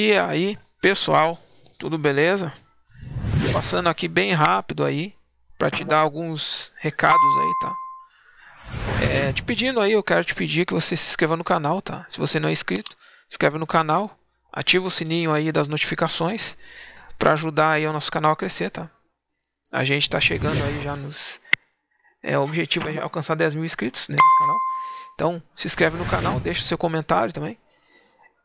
E aí, pessoal, tudo beleza? Passando aqui bem rápido aí para te dar alguns recados aí, tá? É, te pedindo aí, eu quero te pedir que você se inscreva no canal, tá? Se você não é inscrito, se inscreve no canal, ativa o sininho aí das notificações para ajudar aí o nosso canal a crescer, tá? A gente está chegando aí já nos é, o objetivo é alcançar 10 mil inscritos nesse canal. Então, se inscreve no canal, deixa o seu comentário também.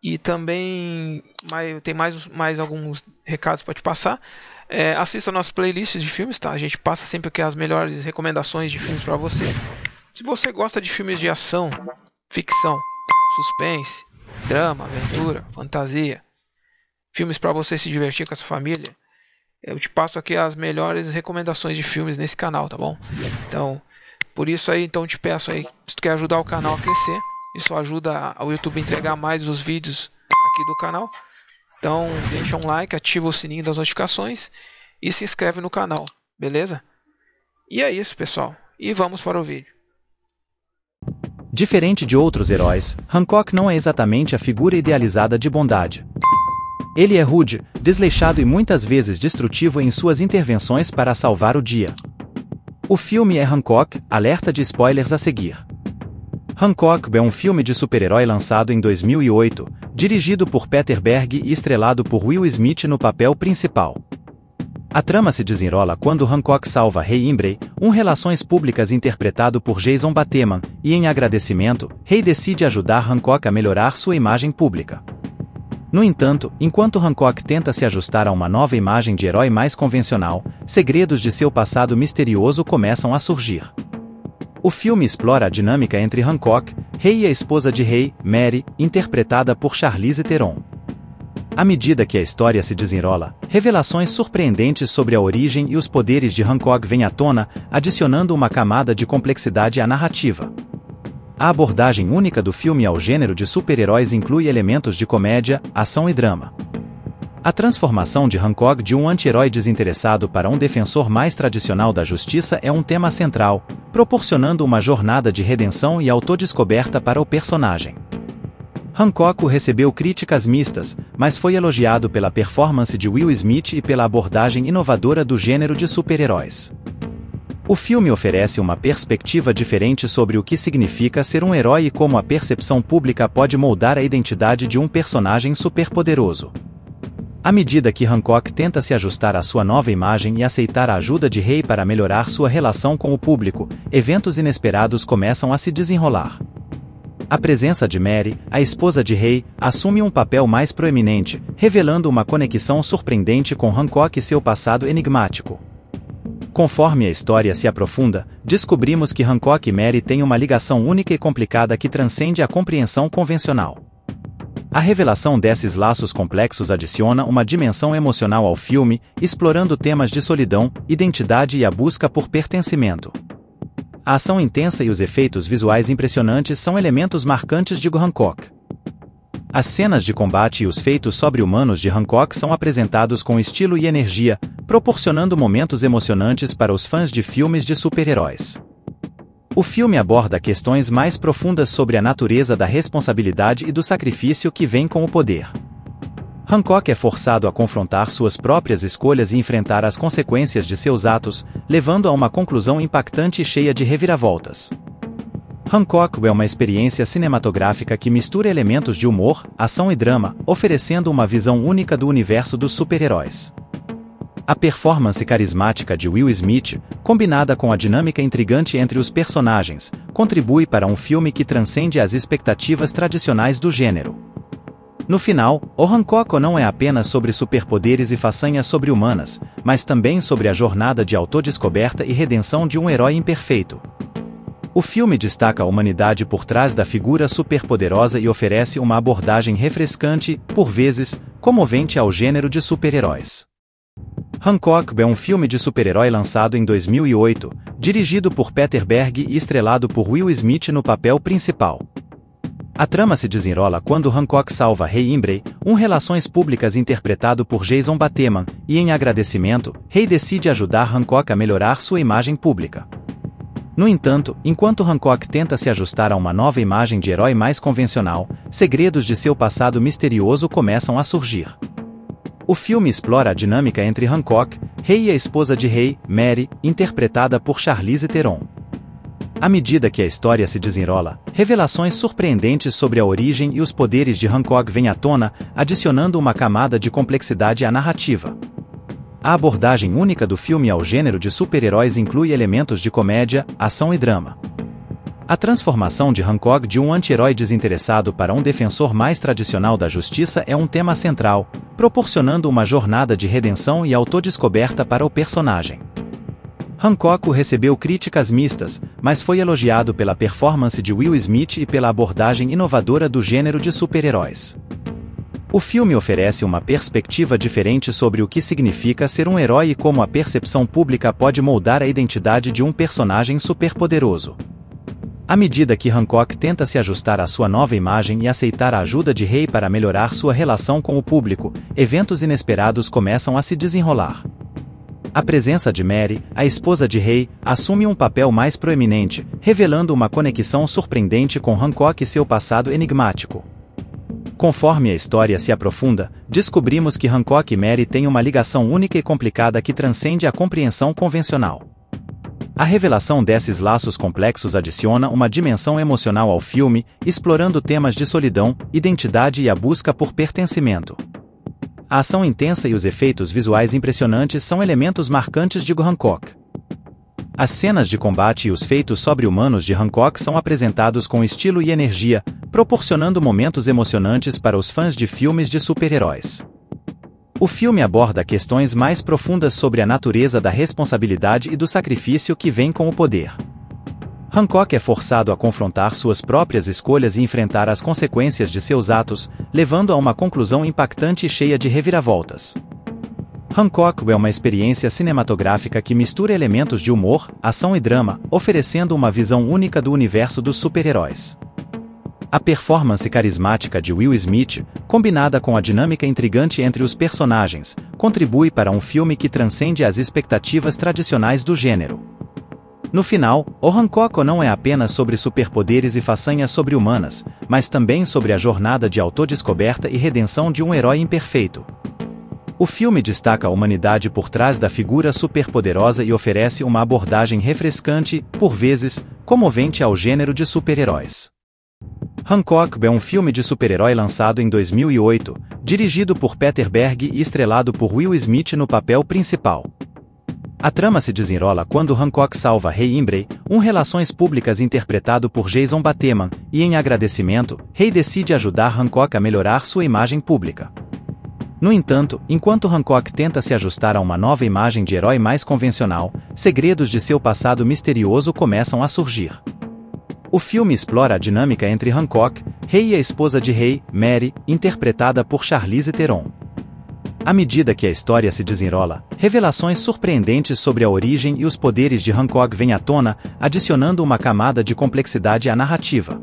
E também mais, tem mais, mais alguns recados para te passar. É, assista nossas playlists de filmes, tá? A gente passa sempre aqui as melhores recomendações de filmes para você. Se você gosta de filmes de ação, ficção, suspense, drama, aventura, fantasia, filmes para você se divertir com a sua família, eu te passo aqui as melhores recomendações de filmes nesse canal, tá bom? Então, por isso aí, então te peço aí, se tu quer ajudar o canal a crescer, isso ajuda o YouTube a entregar mais os vídeos aqui do canal. Então deixa um like, ativa o sininho das notificações e se inscreve no canal, beleza? E é isso, pessoal. E vamos para o vídeo. Diferente de outros heróis, Hancock não é exatamente a figura idealizada de bondade. Ele é rude, desleixado e muitas vezes destrutivo em suas intervenções para salvar o dia. O filme é Hancock, alerta de spoilers a seguir. Hancock é um filme de super-herói lançado em 2008, dirigido por Peter Berg e estrelado por Will Smith no papel principal. A trama se desenrola quando Hancock salva Rei Imbrey, um relações públicas interpretado por Jason Bateman, e em agradecimento, Rei decide ajudar Hancock a melhorar sua imagem pública. No entanto, enquanto Hancock tenta se ajustar a uma nova imagem de herói mais convencional, segredos de seu passado misterioso começam a surgir. O filme explora a dinâmica entre Hancock, rei e a esposa de rei, Mary, interpretada por Charlize Theron. À medida que a história se desenrola, revelações surpreendentes sobre a origem e os poderes de Hancock vêm à tona, adicionando uma camada de complexidade à narrativa. A abordagem única do filme ao gênero de super-heróis inclui elementos de comédia, ação e drama. A transformação de Hancock de um anti-herói desinteressado para um defensor mais tradicional da justiça é um tema central, proporcionando uma jornada de redenção e autodescoberta para o personagem. Hancock recebeu críticas mistas, mas foi elogiado pela performance de Will Smith e pela abordagem inovadora do gênero de super-heróis. O filme oferece uma perspectiva diferente sobre o que significa ser um herói e como a percepção pública pode moldar a identidade de um personagem superpoderoso. À medida que Hancock tenta se ajustar à sua nova imagem e aceitar a ajuda de Rei para melhorar sua relação com o público, eventos inesperados começam a se desenrolar. A presença de Mary, a esposa de Rei, assume um papel mais proeminente, revelando uma conexão surpreendente com Hancock e seu passado enigmático. Conforme a história se aprofunda, descobrimos que Hancock e Mary têm uma ligação única e complicada que transcende a compreensão convencional. A revelação desses laços complexos adiciona uma dimensão emocional ao filme, explorando temas de solidão, identidade e a busca por pertencimento. A ação intensa e os efeitos visuais impressionantes são elementos marcantes de Hancock. As cenas de combate e os feitos sobre-humanos de Hancock são apresentados com estilo e energia, proporcionando momentos emocionantes para os fãs de filmes de super-heróis. O filme aborda questões mais profundas sobre a natureza da responsabilidade e do sacrifício que vem com o poder. Hancock é forçado a confrontar suas próprias escolhas e enfrentar as consequências de seus atos, levando a uma conclusão impactante e cheia de reviravoltas. Hancock é uma experiência cinematográfica que mistura elementos de humor, ação e drama, oferecendo uma visão única do universo dos super-heróis. A performance carismática de Will Smith, combinada com a dinâmica intrigante entre os personagens, contribui para um filme que transcende as expectativas tradicionais do gênero. No final, O Hancock não é apenas sobre superpoderes e façanhas sobre-humanas, mas também sobre a jornada de autodescoberta e redenção de um herói imperfeito. O filme destaca a humanidade por trás da figura superpoderosa e oferece uma abordagem refrescante, por vezes, comovente ao gênero de super-heróis. Hancock é um filme de super-herói lançado em 2008, dirigido por Peter Berg e estrelado por Will Smith no papel principal. A trama se desenrola quando Hancock salva Rei Imbrey, um relações públicas interpretado por Jason Bateman, e em agradecimento, Rei decide ajudar Hancock a melhorar sua imagem pública. No entanto, enquanto Hancock tenta se ajustar a uma nova imagem de herói mais convencional, segredos de seu passado misterioso começam a surgir. O filme explora a dinâmica entre Hancock, rei e a esposa de rei, Mary, interpretada por Charlize Theron. À medida que a história se desenrola, revelações surpreendentes sobre a origem e os poderes de Hancock vêm à tona, adicionando uma camada de complexidade à narrativa. A abordagem única do filme ao gênero de super-heróis inclui elementos de comédia, ação e drama. A transformação de Hancock de um anti-herói desinteressado para um defensor mais tradicional da justiça é um tema central, proporcionando uma jornada de redenção e autodescoberta para o personagem. Hancock recebeu críticas mistas, mas foi elogiado pela performance de Will Smith e pela abordagem inovadora do gênero de super-heróis. O filme oferece uma perspectiva diferente sobre o que significa ser um herói e como a percepção pública pode moldar a identidade de um personagem superpoderoso. À medida que Hancock tenta se ajustar à sua nova imagem e aceitar a ajuda de Rei para melhorar sua relação com o público, eventos inesperados começam a se desenrolar. A presença de Mary, a esposa de Rei, assume um papel mais proeminente, revelando uma conexão surpreendente com Hancock e seu passado enigmático. Conforme a história se aprofunda, descobrimos que Hancock e Mary têm uma ligação única e complicada que transcende a compreensão convencional. A revelação desses laços complexos adiciona uma dimensão emocional ao filme, explorando temas de solidão, identidade e a busca por pertencimento. A ação intensa e os efeitos visuais impressionantes são elementos marcantes de Hancock. As cenas de combate e os feitos sobre-humanos de Hancock são apresentados com estilo e energia, proporcionando momentos emocionantes para os fãs de filmes de super-heróis. O filme aborda questões mais profundas sobre a natureza da responsabilidade e do sacrifício que vem com o poder. Hancock é forçado a confrontar suas próprias escolhas e enfrentar as consequências de seus atos, levando a uma conclusão impactante e cheia de reviravoltas. Hancock é uma experiência cinematográfica que mistura elementos de humor, ação e drama, oferecendo uma visão única do universo dos super-heróis. A performance carismática de Will Smith, combinada com a dinâmica intrigante entre os personagens, contribui para um filme que transcende as expectativas tradicionais do gênero. No final, O Hancock não é apenas sobre superpoderes e façanhas sobre-humanas, mas também sobre a jornada de autodescoberta e redenção de um herói imperfeito. O filme destaca a humanidade por trás da figura superpoderosa e oferece uma abordagem refrescante, por vezes, comovente ao gênero de super-heróis. Hancock é um filme de super-herói lançado em 2008, dirigido por Peter Berg e estrelado por Will Smith no papel principal. A trama se desenrola quando Hancock salva Rei Imbrey, um relações públicas interpretado por Jason Bateman, e em agradecimento, Rei decide ajudar Hancock a melhorar sua imagem pública. No entanto, enquanto Hancock tenta se ajustar a uma nova imagem de herói mais convencional, segredos de seu passado misterioso começam a surgir. O filme explora a dinâmica entre Hancock, rei e a esposa de rei, Mary, interpretada por Charlize Theron. À medida que a história se desenrola, revelações surpreendentes sobre a origem e os poderes de Hancock vêm à tona, adicionando uma camada de complexidade à narrativa.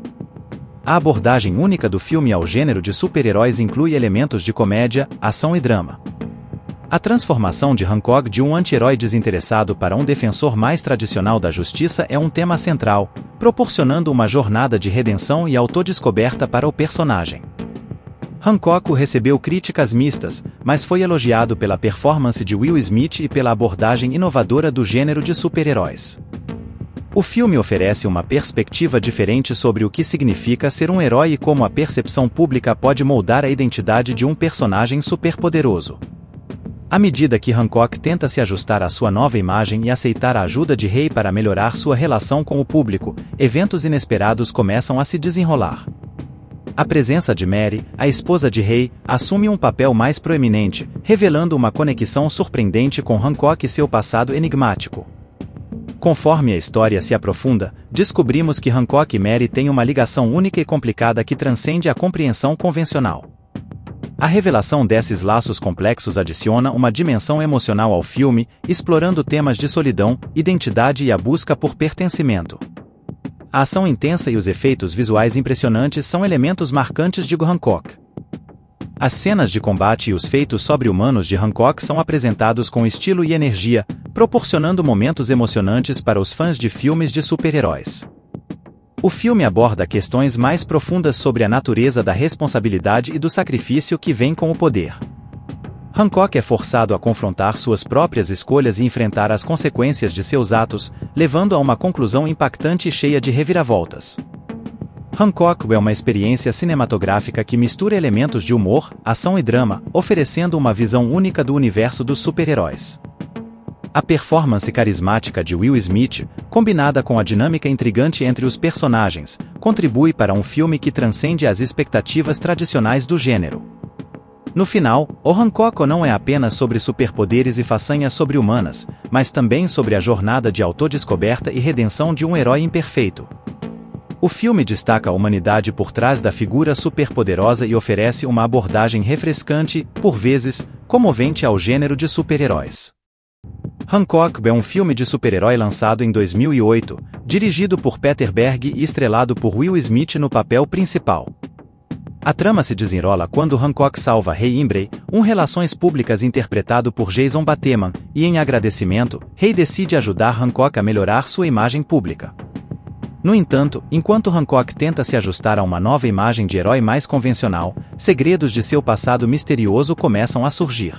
A abordagem única do filme ao gênero de super-heróis inclui elementos de comédia, ação e drama. A transformação de Hancock de um anti-herói desinteressado para um defensor mais tradicional da justiça é um tema central, proporcionando uma jornada de redenção e autodescoberta para o personagem. Hancock recebeu críticas mistas, mas foi elogiado pela performance de Will Smith e pela abordagem inovadora do gênero de super-heróis. O filme oferece uma perspectiva diferente sobre o que significa ser um herói e como a percepção pública pode moldar a identidade de um personagem superpoderoso. À medida que Hancock tenta se ajustar à sua nova imagem e aceitar a ajuda de Rei para melhorar sua relação com o público, eventos inesperados começam a se desenrolar. A presença de Mary, a esposa de Rei, assume um papel mais proeminente, revelando uma conexão surpreendente com Hancock e seu passado enigmático. Conforme a história se aprofunda, descobrimos que Hancock e Mary têm uma ligação única e complicada que transcende a compreensão convencional. A revelação desses laços complexos adiciona uma dimensão emocional ao filme, explorando temas de solidão, identidade e a busca por pertencimento. A ação intensa e os efeitos visuais impressionantes são elementos marcantes de Hancock. As cenas de combate e os feitos sobre-humanos de Hancock são apresentados com estilo e energia, proporcionando momentos emocionantes para os fãs de filmes de super-heróis. O filme aborda questões mais profundas sobre a natureza da responsabilidade e do sacrifício que vem com o poder. Hancock é forçado a confrontar suas próprias escolhas e enfrentar as consequências de seus atos, levando a uma conclusão impactante e cheia de reviravoltas. Hancock é uma experiência cinematográfica que mistura elementos de humor, ação e drama, oferecendo uma visão única do universo dos super-heróis. A performance carismática de Will Smith, combinada com a dinâmica intrigante entre os personagens, contribui para um filme que transcende as expectativas tradicionais do gênero. No final, O Hancock não é apenas sobre superpoderes e façanhas sobre-humanas, mas também sobre a jornada de autodescoberta e redenção de um herói imperfeito. O filme destaca a humanidade por trás da figura superpoderosa e oferece uma abordagem refrescante, por vezes, comovente ao gênero de super-heróis. Hancock é um filme de super-herói lançado em 2008, dirigido por Peter Berg e estrelado por Will Smith no papel principal. A trama se desenrola quando Hancock salva Rei Imbrey, um relações públicas interpretado por Jason Bateman, e em agradecimento, Rei decide ajudar Hancock a melhorar sua imagem pública. No entanto, enquanto Hancock tenta se ajustar a uma nova imagem de herói mais convencional, segredos de seu passado misterioso começam a surgir.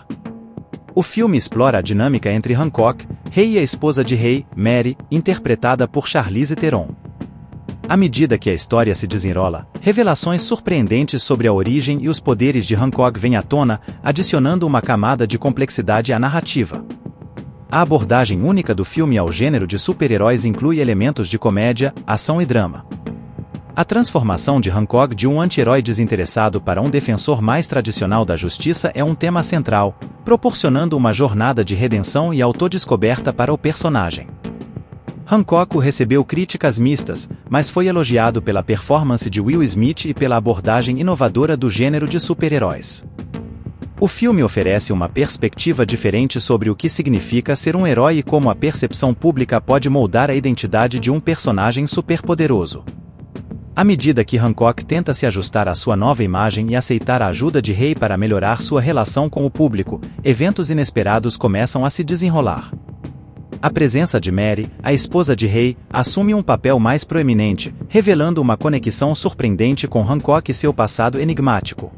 O filme explora a dinâmica entre Hancock, rei e a esposa de rei, Mary, interpretada por Charlize Theron. À medida que a história se desenrola, revelações surpreendentes sobre a origem e os poderes de Hancock vêm à tona, adicionando uma camada de complexidade à narrativa. A abordagem única do filme ao gênero de super-heróis inclui elementos de comédia, ação e drama. A transformação de Hancock de um anti-herói desinteressado para um defensor mais tradicional da justiça é um tema central, proporcionando uma jornada de redenção e autodescoberta para o personagem. Hancock recebeu críticas mistas, mas foi elogiado pela performance de Will Smith e pela abordagem inovadora do gênero de super-heróis. O filme oferece uma perspectiva diferente sobre o que significa ser um herói e como a percepção pública pode moldar a identidade de um personagem superpoderoso. À medida que Hancock tenta se ajustar à sua nova imagem e aceitar a ajuda de Rei para melhorar sua relação com o público, eventos inesperados começam a se desenrolar. A presença de Mary, a esposa de Rei, assume um papel mais proeminente, revelando uma conexão surpreendente com Hancock e seu passado enigmático.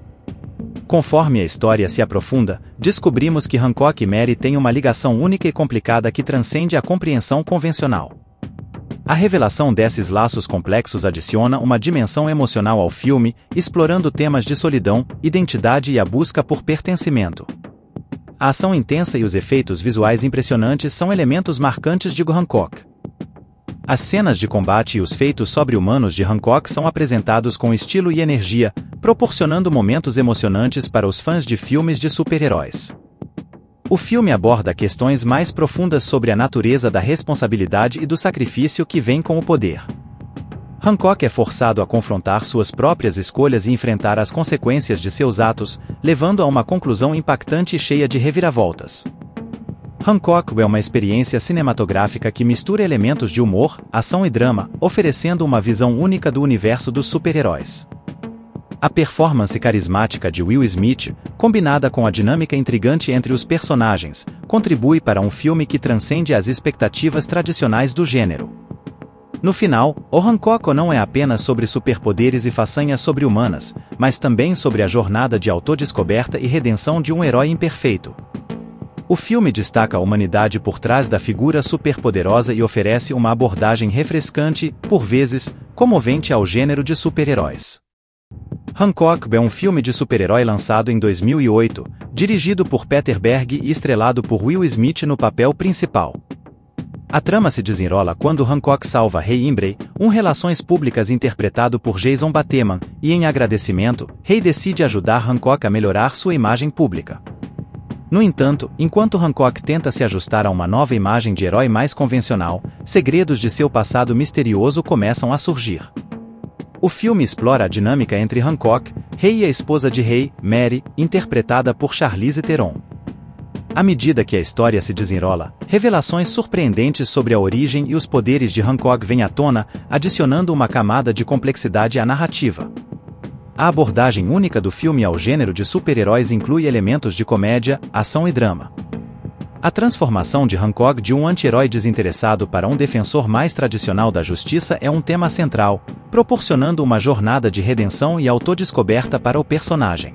Conforme a história se aprofunda, descobrimos que Hancock e Mary têm uma ligação única e complicada que transcende a compreensão convencional. A revelação desses laços complexos adiciona uma dimensão emocional ao filme, explorando temas de solidão, identidade e a busca por pertencimento. A ação intensa e os efeitos visuais impressionantes são elementos marcantes de Hancock. As cenas de combate e os feitos sobre-humanos de Hancock são apresentados com estilo e energia, proporcionando momentos emocionantes para os fãs de filmes de super-heróis. O filme aborda questões mais profundas sobre a natureza da responsabilidade e do sacrifício que vem com o poder. Hancock é forçado a confrontar suas próprias escolhas e enfrentar as consequências de seus atos, levando a uma conclusão impactante e cheia de reviravoltas. Hancock é uma experiência cinematográfica que mistura elementos de humor, ação e drama, oferecendo uma visão única do universo dos super-heróis. A performance carismática de Will Smith, combinada com a dinâmica intrigante entre os personagens, contribui para um filme que transcende as expectativas tradicionais do gênero. No final, O Hancock não é apenas sobre superpoderes e façanhas sobre-humanas, mas também sobre a jornada de autodescoberta e redenção de um herói imperfeito. O filme destaca a humanidade por trás da figura superpoderosa e oferece uma abordagem refrescante, por vezes, comovente ao gênero de super-heróis. Hancock é um filme de super-herói lançado em 2008, dirigido por Peter Berg e estrelado por Will Smith no papel principal. A trama se desenrola quando Hancock salva Rei Imbrey, um relações públicas interpretado por Jason Bateman, e em agradecimento, Rei decide ajudar Hancock a melhorar sua imagem pública. No entanto, enquanto Hancock tenta se ajustar a uma nova imagem de herói mais convencional, segredos de seu passado misterioso começam a surgir. O filme explora a dinâmica entre Hancock, rei e a esposa de rei, Mary, interpretada por Charlize Theron. À medida que a história se desenrola, revelações surpreendentes sobre a origem e os poderes de Hancock vêm à tona, adicionando uma camada de complexidade à narrativa. A abordagem única do filme ao gênero de super-heróis inclui elementos de comédia, ação e drama. A transformação de Hancock de um anti-herói desinteressado para um defensor mais tradicional da justiça é um tema central, proporcionando uma jornada de redenção e autodescoberta para o personagem.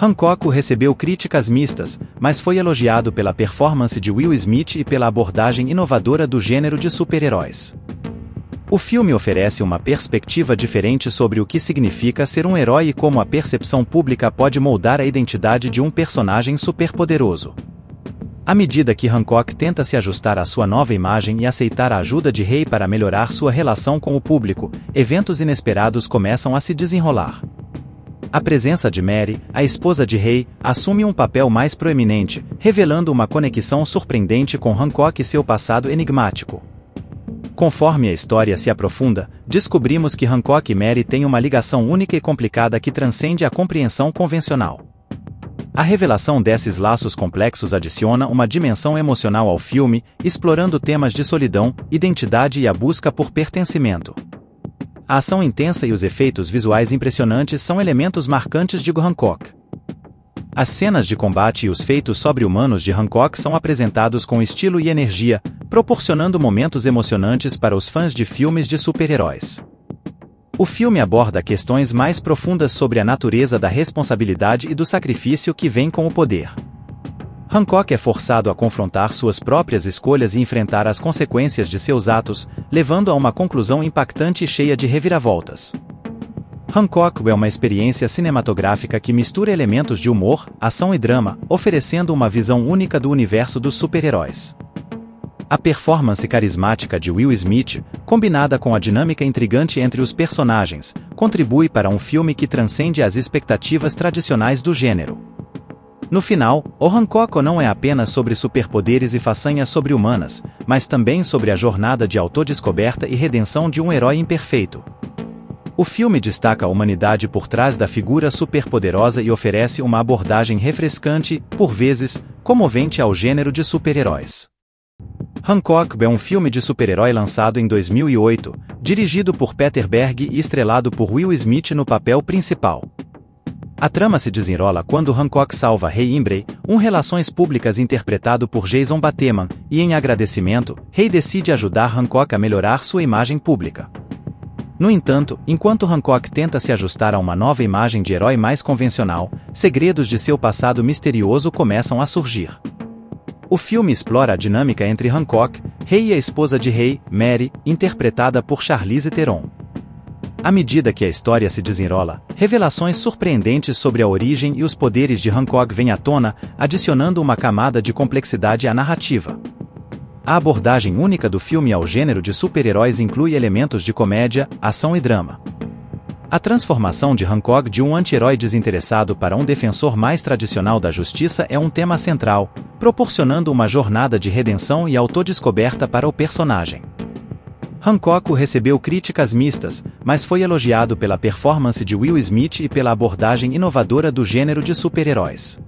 Hancock recebeu críticas mistas, mas foi elogiado pela performance de Will Smith e pela abordagem inovadora do gênero de super-heróis. O filme oferece uma perspectiva diferente sobre o que significa ser um herói e como a percepção pública pode moldar a identidade de um personagem superpoderoso. À medida que Hancock tenta se ajustar à sua nova imagem e aceitar a ajuda de Rei para melhorar sua relação com o público, eventos inesperados começam a se desenrolar. A presença de Mary, a esposa de Rei, assume um papel mais proeminente, revelando uma conexão surpreendente com Hancock e seu passado enigmático. Conforme a história se aprofunda, descobrimos que Hancock e Mary têm uma ligação única e complicada que transcende a compreensão convencional. A revelação desses laços complexos adiciona uma dimensão emocional ao filme, explorando temas de solidão, identidade e a busca por pertencimento. A ação intensa e os efeitos visuais impressionantes são elementos marcantes de Hancock. As cenas de combate e os feitos sobre-humanos de Hancock são apresentados com estilo e energia, proporcionando momentos emocionantes para os fãs de filmes de super-heróis. O filme aborda questões mais profundas sobre a natureza da responsabilidade e do sacrifício que vem com o poder. Hancock é forçado a confrontar suas próprias escolhas e enfrentar as consequências de seus atos, levando a uma conclusão impactante e cheia de reviravoltas. Hancock é uma experiência cinematográfica que mistura elementos de humor, ação e drama, oferecendo uma visão única do universo dos super-heróis. A performance carismática de Will Smith, combinada com a dinâmica intrigante entre os personagens, contribui para um filme que transcende as expectativas tradicionais do gênero. No final, O Hancock não é apenas sobre superpoderes e façanhas sobre-humanas, mas também sobre a jornada de autodescoberta e redenção de um herói imperfeito. O filme destaca a humanidade por trás da figura superpoderosa e oferece uma abordagem refrescante, por vezes, comovente ao gênero de super-heróis. Hancock é um filme de super-herói lançado em 2008, dirigido por Peter Berg e estrelado por Will Smith no papel principal. A trama se desenrola quando Hancock salva Rei Imbre, um relações públicas interpretado por Jason Bateman, e em agradecimento, Rei decide ajudar Hancock a melhorar sua imagem pública. No entanto, enquanto Hancock tenta se ajustar a uma nova imagem de herói mais convencional, segredos de seu passado misterioso começam a surgir. O filme explora a dinâmica entre Hancock, rei e a esposa de rei, Mary, interpretada por Charlize Theron. À medida que a história se desenrola, revelações surpreendentes sobre a origem e os poderes de Hancock vêm à tona, adicionando uma camada de complexidade à narrativa. A abordagem única do filme ao gênero de super-heróis inclui elementos de comédia, ação e drama. A transformação de Hancock de um anti-herói desinteressado para um defensor mais tradicional da justiça é um tema central, proporcionando uma jornada de redenção e autodescoberta para o personagem. Hancock recebeu críticas mistas, mas foi elogiado pela performance de Will Smith e pela abordagem inovadora do gênero de super-heróis.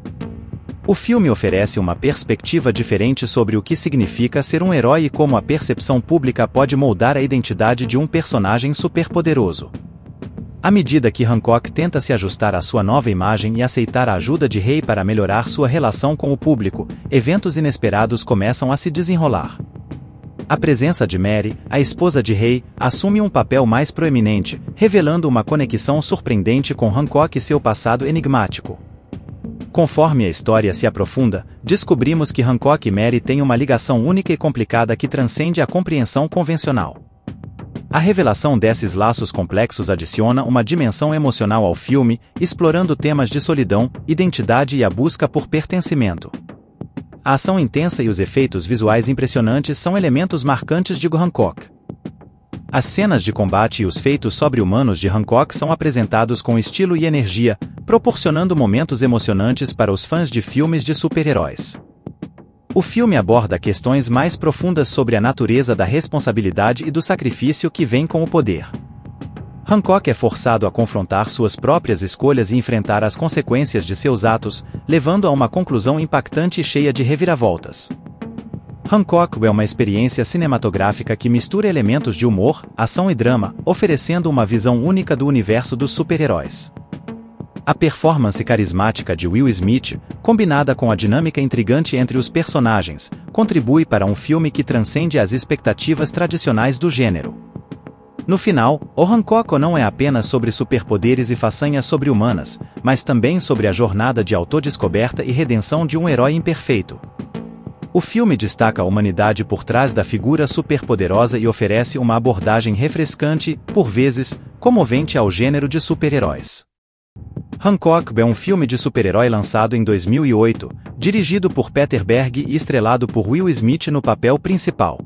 O filme oferece uma perspectiva diferente sobre o que significa ser um herói e como a percepção pública pode moldar a identidade de um personagem superpoderoso. À medida que Hancock tenta se ajustar à sua nova imagem e aceitar a ajuda de Rei para melhorar sua relação com o público, eventos inesperados começam a se desenrolar. A presença de Mary, a esposa de Rei, assume um papel mais proeminente, revelando uma conexão surpreendente com Hancock e seu passado enigmático. Conforme a história se aprofunda, descobrimos que Hancock e Mary têm uma ligação única e complicada que transcende a compreensão convencional. A revelação desses laços complexos adiciona uma dimensão emocional ao filme, explorando temas de solidão, identidade e a busca por pertencimento. A ação intensa e os efeitos visuais impressionantes são elementos marcantes de Hancock. As cenas de combate e os feitos sobre-humanos de Hancock são apresentados com estilo e energia, proporcionando momentos emocionantes para os fãs de filmes de super-heróis. O filme aborda questões mais profundas sobre a natureza da responsabilidade e do sacrifício que vem com o poder. Hancock é forçado a confrontar suas próprias escolhas e enfrentar as consequências de seus atos, levando a uma conclusão impactante e cheia de reviravoltas. Hancock é uma experiência cinematográfica que mistura elementos de humor, ação e drama, oferecendo uma visão única do universo dos super-heróis. A performance carismática de Will Smith, combinada com a dinâmica intrigante entre os personagens, contribui para um filme que transcende as expectativas tradicionais do gênero. No final, O Hancock não é apenas sobre superpoderes e façanhas sobre-humanas, mas também sobre a jornada de autodescoberta e redenção de um herói imperfeito. O filme destaca a humanidade por trás da figura superpoderosa e oferece uma abordagem refrescante, por vezes, comovente ao gênero de super-heróis. Hancock é um filme de super-herói lançado em 2008, dirigido por Peter Berg e estrelado por Will Smith no papel principal.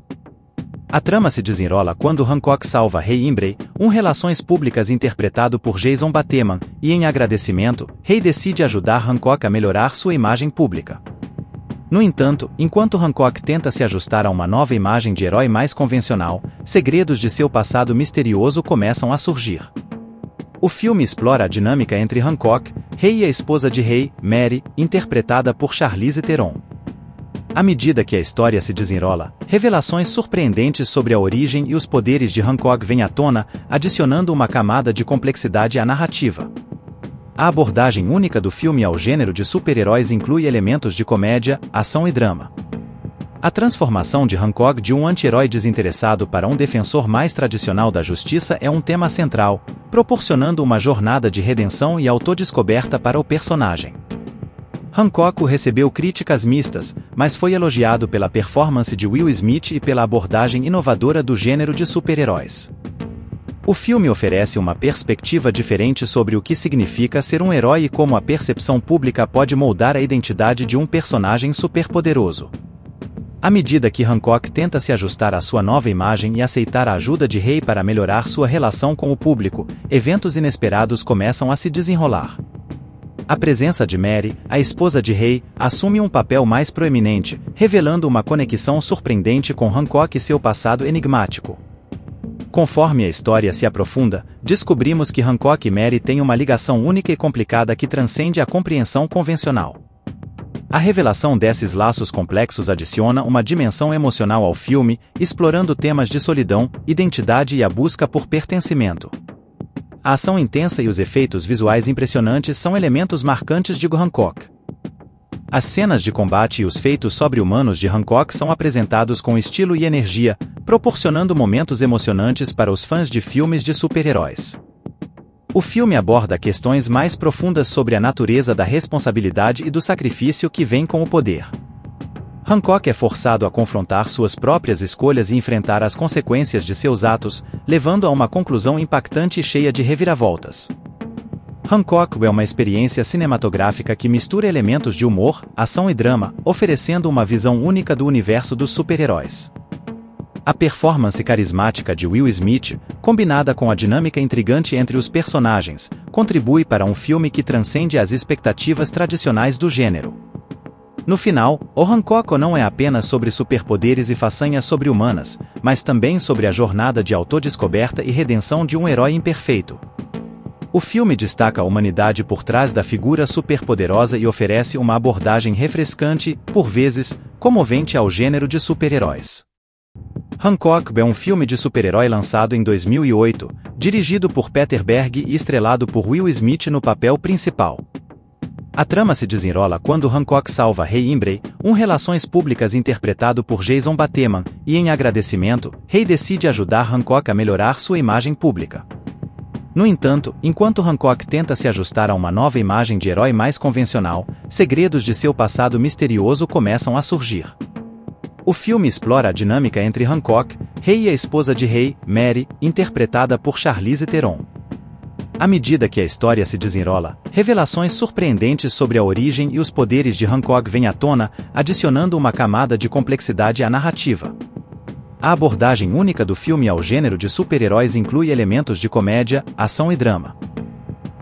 A trama se desenrola quando Hancock salva Rei Imbrey, um relações públicas interpretado por Jason Bateman, e em agradecimento, Rei decide ajudar Hancock a melhorar sua imagem pública. No entanto, enquanto Hancock tenta se ajustar a uma nova imagem de herói mais convencional, segredos de seu passado misterioso começam a surgir. O filme explora a dinâmica entre Hancock, rei e a esposa de rei, Mary, interpretada por Charlize Theron. À medida que a história se desenrola, revelações surpreendentes sobre a origem e os poderes de Hancock vêm à tona, adicionando uma camada de complexidade à narrativa. A abordagem única do filme ao gênero de super-heróis inclui elementos de comédia, ação e drama. A transformação de Hancock de um anti-herói desinteressado para um defensor mais tradicional da justiça é um tema central, proporcionando uma jornada de redenção e autodescoberta para o personagem. Hancock recebeu críticas mistas, mas foi elogiado pela performance de Will Smith e pela abordagem inovadora do gênero de super-heróis. O filme oferece uma perspectiva diferente sobre o que significa ser um herói e como a percepção pública pode moldar a identidade de um personagem superpoderoso. À medida que Hancock tenta se ajustar à sua nova imagem e aceitar a ajuda de Rei para melhorar sua relação com o público, eventos inesperados começam a se desenrolar. A presença de Mary, a esposa de Rei, assume um papel mais proeminente, revelando uma conexão surpreendente com Hancock e seu passado enigmático. Conforme a história se aprofunda, descobrimos que Hancock e Mary têm uma ligação única e complicada que transcende a compreensão convencional. A revelação desses laços complexos adiciona uma dimensão emocional ao filme, explorando temas de solidão, identidade e a busca por pertencimento. A ação intensa e os efeitos visuais impressionantes são elementos marcantes de Hancock. As cenas de combate e os feitos sobre-humanos de Hancock são apresentados com estilo e energia, proporcionando momentos emocionantes para os fãs de filmes de super-heróis. O filme aborda questões mais profundas sobre a natureza da responsabilidade e do sacrifício que vem com o poder. Hancock é forçado a confrontar suas próprias escolhas e enfrentar as consequências de seus atos, levando a uma conclusão impactante e cheia de reviravoltas. Hancock é uma experiência cinematográfica que mistura elementos de humor, ação e drama, oferecendo uma visão única do universo dos super-heróis. A performance carismática de Will Smith, combinada com a dinâmica intrigante entre os personagens, contribui para um filme que transcende as expectativas tradicionais do gênero. No final, O Hancock não é apenas sobre superpoderes e façanhas sobre-humanas, mas também sobre a jornada de autodescoberta e redenção de um herói imperfeito. O filme destaca a humanidade por trás da figura superpoderosa e oferece uma abordagem refrescante, por vezes, comovente ao gênero de super-heróis. Hancock é um filme de super-herói lançado em 2008, dirigido por Peter Berg e estrelado por Will Smith no papel principal. A trama se desenrola quando Hancock salva Rei Imbrey, um relações públicas interpretado por Jason Bateman, e em agradecimento, Rei decide ajudar Hancock a melhorar sua imagem pública. No entanto, enquanto Hancock tenta se ajustar a uma nova imagem de herói mais convencional, segredos de seu passado misterioso começam a surgir. O filme explora a dinâmica entre Hancock, rei e a esposa de rei, Mary, interpretada por Charlize Theron. À medida que a história se desenrola, revelações surpreendentes sobre a origem e os poderes de Hancock vêm à tona, adicionando uma camada de complexidade à narrativa. A abordagem única do filme ao gênero de super-heróis inclui elementos de comédia, ação e drama.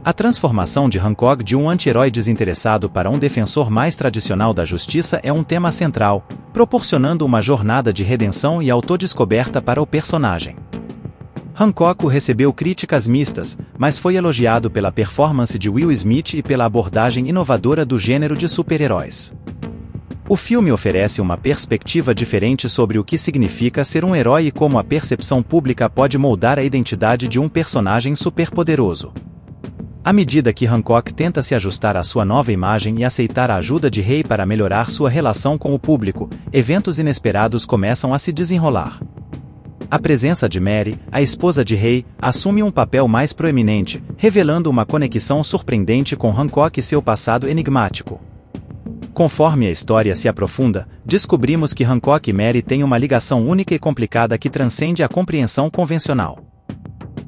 A transformação de Hancock de um anti-herói desinteressado para um defensor mais tradicional da justiça é um tema central, proporcionando uma jornada de redenção e autodescoberta para o personagem. Hancock recebeu críticas mistas, mas foi elogiado pela performance de Will Smith e pela abordagem inovadora do gênero de super-heróis. O filme oferece uma perspectiva diferente sobre o que significa ser um herói e como a percepção pública pode moldar a identidade de um personagem superpoderoso. À medida que Hancock tenta se ajustar à sua nova imagem e aceitar a ajuda de Rei para melhorar sua relação com o público, eventos inesperados começam a se desenrolar. A presença de Mary, a esposa de Rei, assume um papel mais proeminente, revelando uma conexão surpreendente com Hancock e seu passado enigmático. Conforme a história se aprofunda, descobrimos que Hancock e Mary têm uma ligação única e complicada que transcende a compreensão convencional.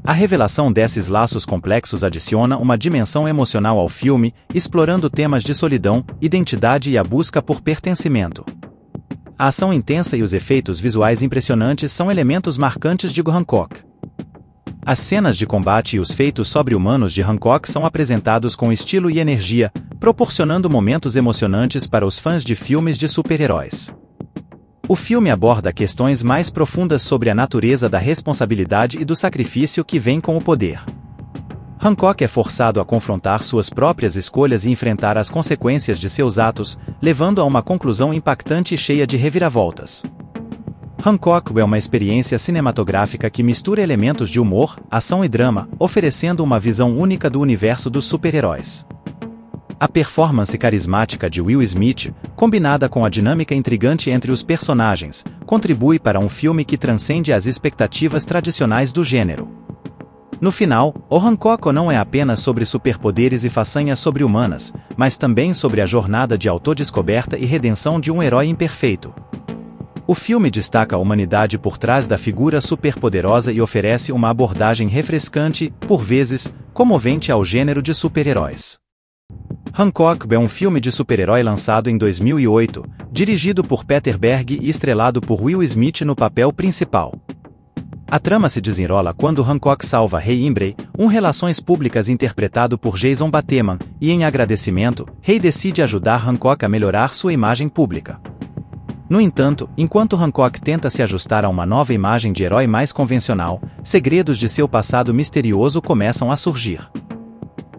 A revelação desses laços complexos adiciona uma dimensão emocional ao filme, explorando temas de solidão, identidade e a busca por pertencimento. A ação intensa e os efeitos visuais impressionantes são elementos marcantes de Hancock. As cenas de combate e os feitos sobre-humanos de Hancock são apresentados com estilo e energia, proporcionando momentos emocionantes para os fãs de filmes de super-heróis. O filme aborda questões mais profundas sobre a natureza da responsabilidade e do sacrifício que vem com o poder. Hancock é forçado a confrontar suas próprias escolhas e enfrentar as consequências de seus atos, levando a uma conclusão impactante e cheia de reviravoltas. Hancock é uma experiência cinematográfica que mistura elementos de humor, ação e drama, oferecendo uma visão única do universo dos super-heróis. A performance carismática de Will Smith, combinada com a dinâmica intrigante entre os personagens, contribui para um filme que transcende as expectativas tradicionais do gênero. No final, O Hancock não é apenas sobre superpoderes e façanhas sobre-humanas, mas também sobre a jornada de autodescoberta e redenção de um herói imperfeito. O filme destaca a humanidade por trás da figura superpoderosa e oferece uma abordagem refrescante, por vezes, comovente ao gênero de super-heróis. Hancock é um filme de super-herói lançado em 2008, dirigido por Peter Berg e estrelado por Will Smith no papel principal. A trama se desenrola quando Hancock salva Rei Imbrey, um relações públicas interpretado por Jason Bateman, e em agradecimento, Rei decide ajudar Hancock a melhorar sua imagem pública. No entanto, enquanto Hancock tenta se ajustar a uma nova imagem de herói mais convencional, segredos de seu passado misterioso começam a surgir.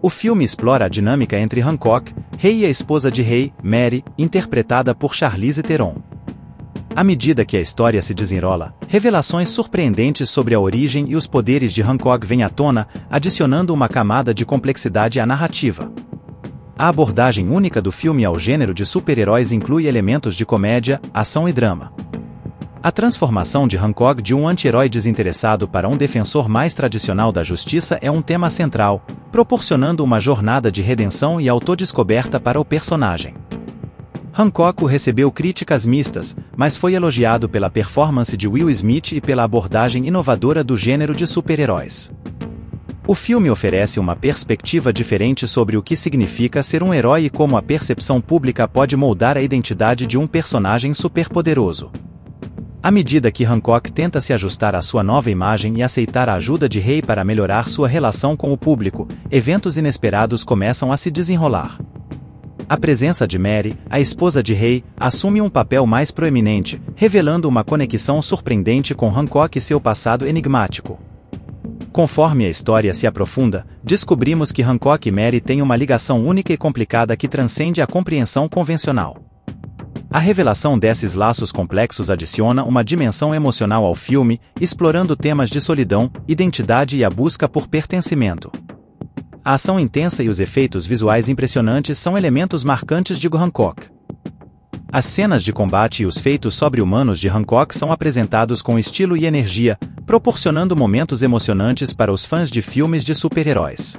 O filme explora a dinâmica entre Hancock, rei e a esposa de rei, Mary, interpretada por Charlize Theron. À medida que a história se desenrola, revelações surpreendentes sobre a origem e os poderes de Hancock vêm à tona, adicionando uma camada de complexidade à narrativa. A abordagem única do filme ao gênero de super-heróis inclui elementos de comédia, ação e drama. A transformação de Hancock de um anti-herói desinteressado para um defensor mais tradicional da justiça é um tema central, proporcionando uma jornada de redenção e autodescoberta para o personagem. Hancock recebeu críticas mistas, mas foi elogiado pela performance de Will Smith e pela abordagem inovadora do gênero de super-heróis. O filme oferece uma perspectiva diferente sobre o que significa ser um herói e como a percepção pública pode moldar a identidade de um personagem superpoderoso. À medida que Hancock tenta se ajustar à sua nova imagem e aceitar a ajuda de Rei para melhorar sua relação com o público, eventos inesperados começam a se desenrolar. A presença de Mary, a esposa de Rei, assume um papel mais proeminente, revelando uma conexão surpreendente com Hancock e seu passado enigmático. Conforme a história se aprofunda, descobrimos que Hancock e Mary têm uma ligação única e complicada que transcende a compreensão convencional. A revelação desses laços complexos adiciona uma dimensão emocional ao filme, explorando temas de solidão, identidade e a busca por pertencimento. A ação intensa e os efeitos visuais impressionantes são elementos marcantes de Hancock. As cenas de combate e os feitos sobre-humanos de Hancock são apresentados com estilo e energia, proporcionando momentos emocionantes para os fãs de filmes de super-heróis.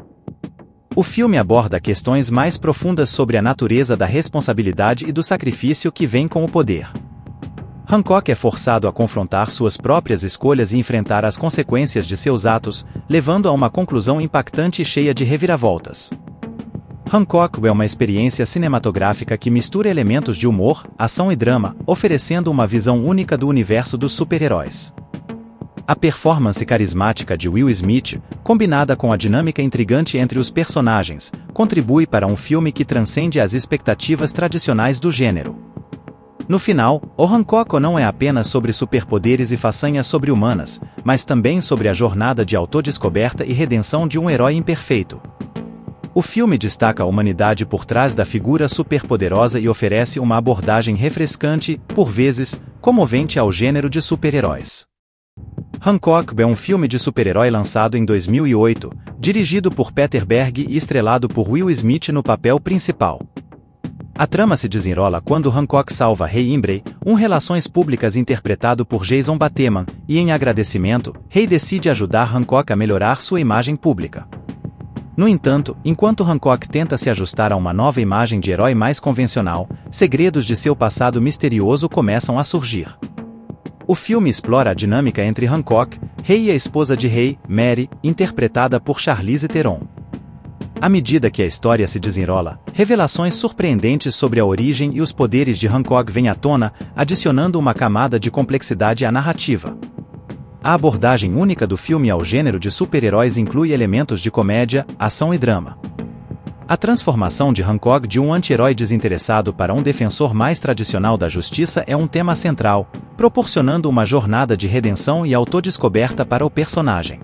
O filme aborda questões mais profundas sobre a natureza da responsabilidade e do sacrifício que vem com o poder. Hancock é forçado a confrontar suas próprias escolhas e enfrentar as consequências de seus atos, levando a uma conclusão impactante e cheia de reviravoltas. Hancock é uma experiência cinematográfica que mistura elementos de humor, ação e drama, oferecendo uma visão única do universo dos super-heróis. A performance carismática de Will Smith, combinada com a dinâmica intrigante entre os personagens, contribui para um filme que transcende as expectativas tradicionais do gênero. No final, O Hancock não é apenas sobre superpoderes e façanhas sobre-humanas, mas também sobre a jornada de autodescoberta e redenção de um herói imperfeito. O filme destaca a humanidade por trás da figura superpoderosa e oferece uma abordagem refrescante, por vezes, comovente ao gênero de super-heróis. Hancock é um filme de super-herói lançado em 2008, dirigido por Peter Berg e estrelado por Will Smith no papel principal. A trama se desenrola quando Hancock salva Rei Imbrey, um relações públicas interpretado por Jason Bateman, e em agradecimento, Rei decide ajudar Hancock a melhorar sua imagem pública. No entanto, enquanto Hancock tenta se ajustar a uma nova imagem de herói mais convencional, segredos de seu passado misterioso começam a surgir. O filme explora a dinâmica entre Hancock, rei e a esposa de rei, Mary, interpretada por Charlize Theron. À medida que a história se desenrola, revelações surpreendentes sobre a origem e os poderes de Hancock vêm à tona, adicionando uma camada de complexidade à narrativa. A abordagem única do filme ao gênero de super-heróis inclui elementos de comédia, ação e drama. A transformação de Hancock de um anti-herói desinteressado para um defensor mais tradicional da justiça é um tema central, proporcionando uma jornada de redenção e autodescoberta para o personagem.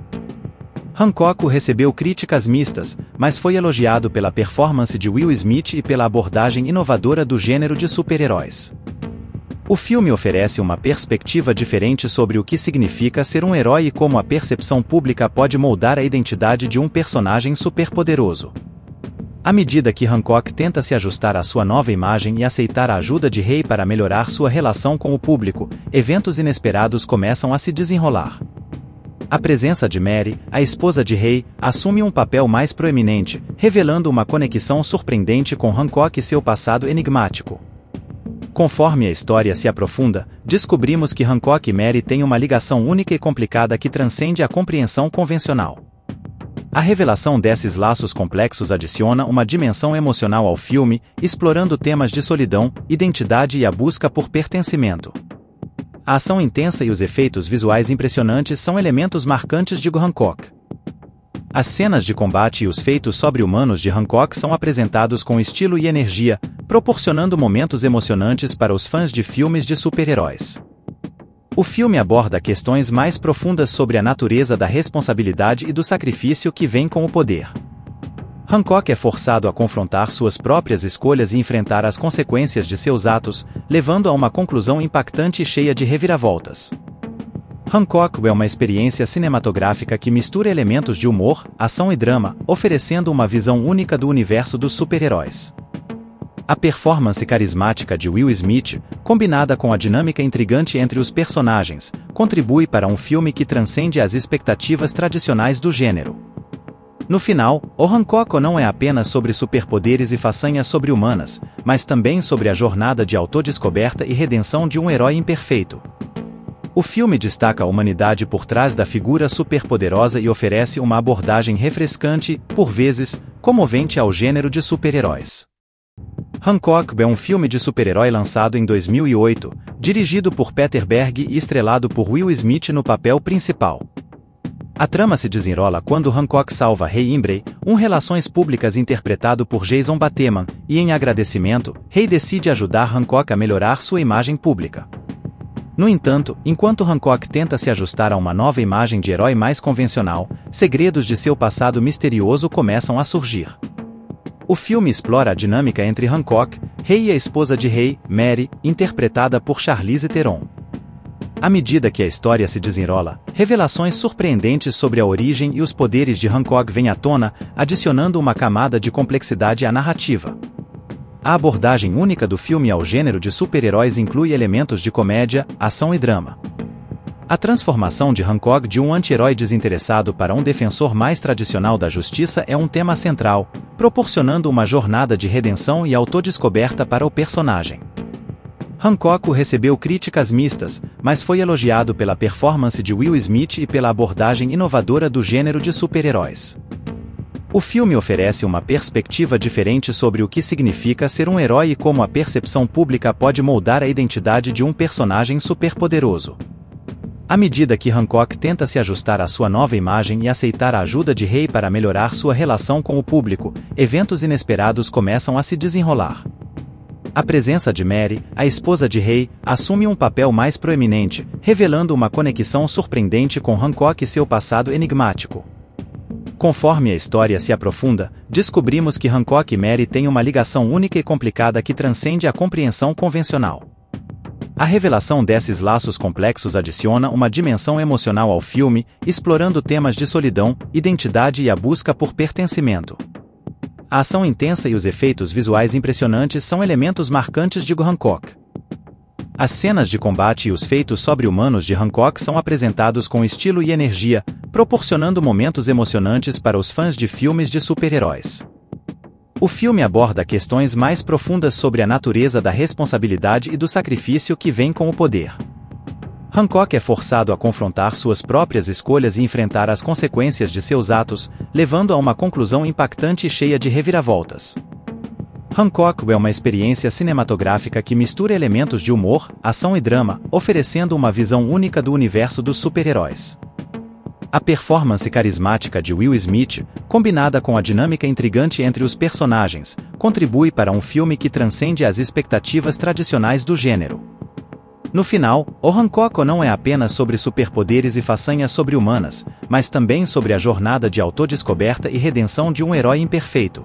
Hancock recebeu críticas mistas, mas foi elogiado pela performance de Will Smith e pela abordagem inovadora do gênero de super-heróis. O filme oferece uma perspectiva diferente sobre o que significa ser um herói e como a percepção pública pode moldar a identidade de um personagem superpoderoso. À medida que Hancock tenta se ajustar à sua nova imagem e aceitar a ajuda de Rei para melhorar sua relação com o público, eventos inesperados começam a se desenrolar. A presença de Mary, a esposa de Rei, assume um papel mais proeminente, revelando uma conexão surpreendente com Hancock e seu passado enigmático. Conforme a história se aprofunda, descobrimos que Hancock e Mary têm uma ligação única e complicada que transcende a compreensão convencional. A revelação desses laços complexos adiciona uma dimensão emocional ao filme, explorando temas de solidão, identidade e a busca por pertencimento. A ação intensa e os efeitos visuais impressionantes são elementos marcantes de Hancock. As cenas de combate e os feitos sobre-humanos de Hancock são apresentados com estilo e energia, proporcionando momentos emocionantes para os fãs de filmes de super-heróis. O filme aborda questões mais profundas sobre a natureza da responsabilidade e do sacrifício que vem com o poder. Hancock é forçado a confrontar suas próprias escolhas e enfrentar as consequências de seus atos, levando a uma conclusão impactante e cheia de reviravoltas. Hancock é uma experiência cinematográfica que mistura elementos de humor, ação e drama, oferecendo uma visão única do universo dos super-heróis. A performance carismática de Will Smith, combinada com a dinâmica intrigante entre os personagens, contribui para um filme que transcende as expectativas tradicionais do gênero. No final, O Hancock não é apenas sobre superpoderes e façanhas sobre-humanas, mas também sobre a jornada de autodescoberta e redenção de um herói imperfeito. O filme destaca a humanidade por trás da figura superpoderosa e oferece uma abordagem refrescante, por vezes, comovente ao gênero de super-heróis. Hancock é um filme de super-herói lançado em 2008, dirigido por Peter Berg e estrelado por Will Smith no papel principal. A trama se desenrola quando Hancock salva Rei Imbrey, um relações públicas interpretado por Jason Bateman, e em agradecimento, Rei decide ajudar Hancock a melhorar sua imagem pública. No entanto, enquanto Hancock tenta se ajustar a uma nova imagem de herói mais convencional, segredos de seu passado misterioso começam a surgir. O filme explora a dinâmica entre Hancock, rei e a esposa de rei, Mary, interpretada por Charlize Theron. À medida que a história se desenrola, revelações surpreendentes sobre a origem e os poderes de Hancock vêm à tona, adicionando uma camada de complexidade à narrativa. A abordagem única do filme ao gênero de super-heróis inclui elementos de comédia, ação e drama. A transformação de Hancock de um anti-herói desinteressado para um defensor mais tradicional da justiça é um tema central, proporcionando uma jornada de redenção e autodescoberta para o personagem. Hancock recebeu críticas mistas, mas foi elogiado pela performance de Will Smith e pela abordagem inovadora do gênero de super-heróis. O filme oferece uma perspectiva diferente sobre o que significa ser um herói e como a percepção pública pode moldar a identidade de um personagem superpoderoso. À medida que Hancock tenta se ajustar à sua nova imagem e aceitar a ajuda de Rei para melhorar sua relação com o público, eventos inesperados começam a se desenrolar. A presença de Mary, a esposa de Rei, assume um papel mais proeminente, revelando uma conexão surpreendente com Hancock e seu passado enigmático. Conforme a história se aprofunda, descobrimos que Hancock e Mary têm uma ligação única e complicada que transcende a compreensão convencional. A revelação desses laços complexos adiciona uma dimensão emocional ao filme, explorando temas de solidão, identidade e a busca por pertencimento. A ação intensa e os efeitos visuais impressionantes são elementos marcantes de Hancock. As cenas de combate e os feitos sobre-humanos de Hancock são apresentados com estilo e energia, proporcionando momentos emocionantes para os fãs de filmes de super-heróis. O filme aborda questões mais profundas sobre a natureza da responsabilidade e do sacrifício que vem com o poder. Hancock é forçado a confrontar suas próprias escolhas e enfrentar as consequências de seus atos, levando a uma conclusão impactante e cheia de reviravoltas. Hancock é uma experiência cinematográfica que mistura elementos de humor, ação e drama, oferecendo uma visão única do universo dos super-heróis. A performance carismática de Will Smith, combinada com a dinâmica intrigante entre os personagens, contribui para um filme que transcende as expectativas tradicionais do gênero. No final, O Hancock não é apenas sobre superpoderes e façanhas sobre-humanas, mas também sobre a jornada de autodescoberta e redenção de um herói imperfeito.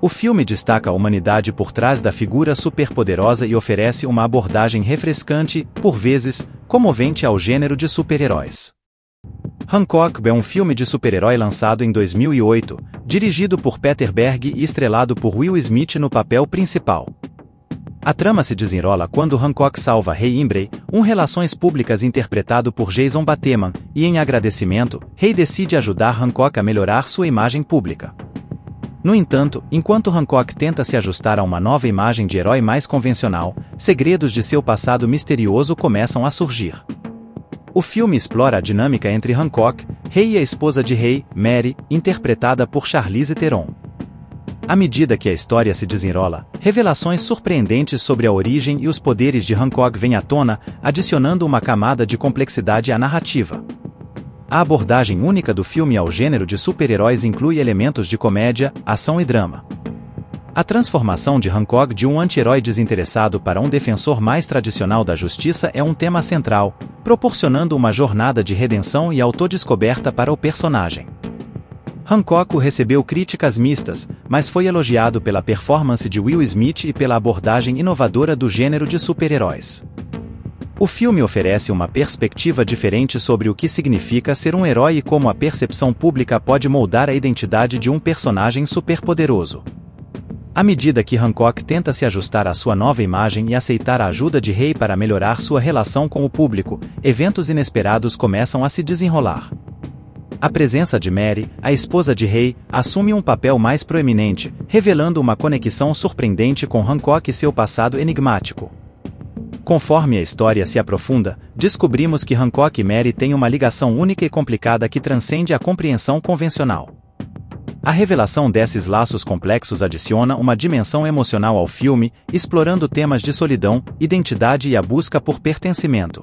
O filme destaca a humanidade por trás da figura superpoderosa e oferece uma abordagem refrescante, por vezes, comovente ao gênero de super-heróis. Hancock é um filme de super-herói lançado em 2008, dirigido por Peter Berg e estrelado por Will Smith no papel principal. A trama se desenrola quando Hancock salva Rei Imbrey, um relações públicas interpretado por Jason Bateman, e em agradecimento, Rei decide ajudar Hancock a melhorar sua imagem pública. No entanto, enquanto Hancock tenta se ajustar a uma nova imagem de herói mais convencional, segredos de seu passado misterioso começam a surgir. O filme explora a dinâmica entre Hancock, rei e a esposa de rei, Mary, interpretada por Charlize Theron. À medida que a história se desenrola, revelações surpreendentes sobre a origem e os poderes de Hancock vêm à tona, adicionando uma camada de complexidade à narrativa. A abordagem única do filme ao gênero de super-heróis inclui elementos de comédia, ação e drama. A transformação de Hancock de um anti-herói desinteressado para um defensor mais tradicional da justiça é um tema central, proporcionando uma jornada de redenção e autodescoberta para o personagem. Hancock recebeu críticas mistas, mas foi elogiado pela performance de Will Smith e pela abordagem inovadora do gênero de super-heróis. O filme oferece uma perspectiva diferente sobre o que significa ser um herói e como a percepção pública pode moldar a identidade de um personagem superpoderoso. À medida que Hancock tenta se ajustar à sua nova imagem e aceitar a ajuda de Rei para melhorar sua relação com o público, eventos inesperados começam a se desenrolar. A presença de Mary, a esposa de Rei, assume um papel mais proeminente, revelando uma conexão surpreendente com Hancock e seu passado enigmático. Conforme a história se aprofunda, descobrimos que Hancock e Mary têm uma ligação única e complicada que transcende a compreensão convencional. A revelação desses laços complexos adiciona uma dimensão emocional ao filme, explorando temas de solidão, identidade e a busca por pertencimento.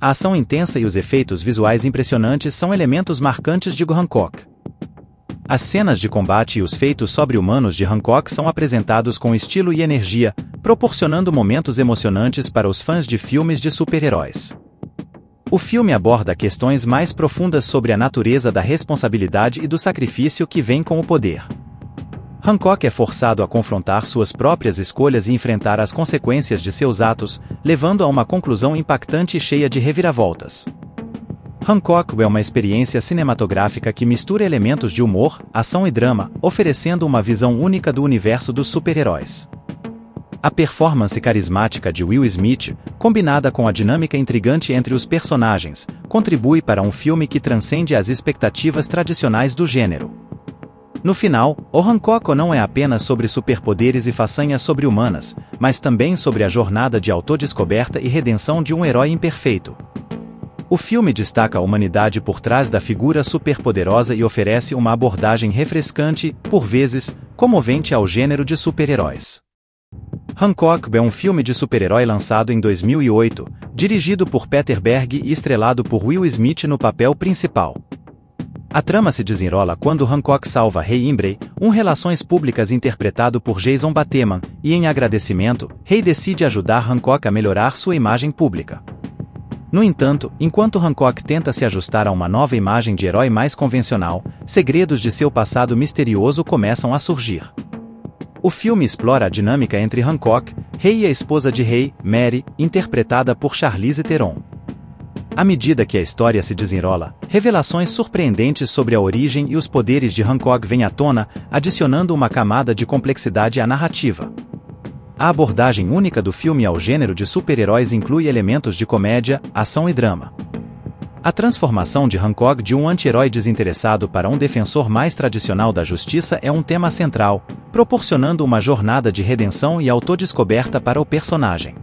A ação intensa e os efeitos visuais impressionantes são elementos marcantes de Hancock. As cenas de combate e os feitos sobre-humanos de Hancock são apresentados com estilo e energia, proporcionando momentos emocionantes para os fãs de filmes de super-heróis. O filme aborda questões mais profundas sobre a natureza da responsabilidade e do sacrifício que vem com o poder. Hancock é forçado a confrontar suas próprias escolhas e enfrentar as consequências de seus atos, levando a uma conclusão impactante e cheia de reviravoltas. Hancock é uma experiência cinematográfica que mistura elementos de humor, ação e drama, oferecendo uma visão única do universo dos super-heróis. A performance carismática de Will Smith, combinada com a dinâmica intrigante entre os personagens, contribui para um filme que transcende as expectativas tradicionais do gênero. No final, O Hancock não é apenas sobre superpoderes e façanhas sobre-humanas, mas também sobre a jornada de autodescoberta e redenção de um herói imperfeito. O filme destaca a humanidade por trás da figura superpoderosa e oferece uma abordagem refrescante, por vezes, comovente ao gênero de super-heróis. Hancock é um filme de super-herói lançado em 2008, dirigido por Peter Berg e estrelado por Will Smith no papel principal. A trama se desenrola quando Hancock salva Rei Imbre, um relações públicas interpretado por Jason Bateman, e em agradecimento, Rei decide ajudar Hancock a melhorar sua imagem pública. No entanto, enquanto Hancock tenta se ajustar a uma nova imagem de herói mais convencional, segredos de seu passado misterioso começam a surgir. O filme explora a dinâmica entre Hancock, rei e a esposa de rei, Mary, interpretada por Charlize Theron. À medida que a história se desenrola, revelações surpreendentes sobre a origem e os poderes de Hancock vêm à tona, adicionando uma camada de complexidade à narrativa. A abordagem única do filme ao gênero de super-heróis inclui elementos de comédia, ação e drama. A transformação de Hancock de um anti-herói desinteressado para um defensor mais tradicional da justiça é um tema central, proporcionando uma jornada de redenção e autodescoberta para o personagem.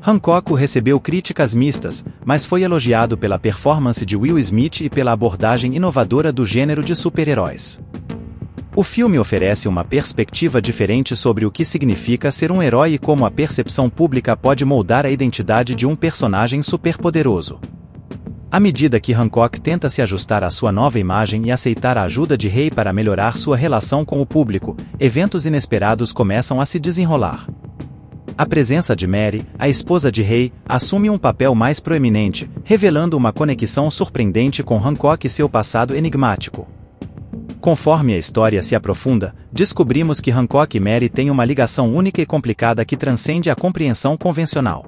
Hancock recebeu críticas mistas, mas foi elogiado pela performance de Will Smith e pela abordagem inovadora do gênero de super-heróis. O filme oferece uma perspectiva diferente sobre o que significa ser um herói e como a percepção pública pode moldar a identidade de um personagem superpoderoso. À medida que Hancock tenta se ajustar à sua nova imagem e aceitar a ajuda de Rei para melhorar sua relação com o público, eventos inesperados começam a se desenrolar. A presença de Mary, a esposa de Rei, assume um papel mais proeminente, revelando uma conexão surpreendente com Hancock e seu passado enigmático. Conforme a história se aprofunda, descobrimos que Hancock e Mary têm uma ligação única e complicada que transcende a compreensão convencional.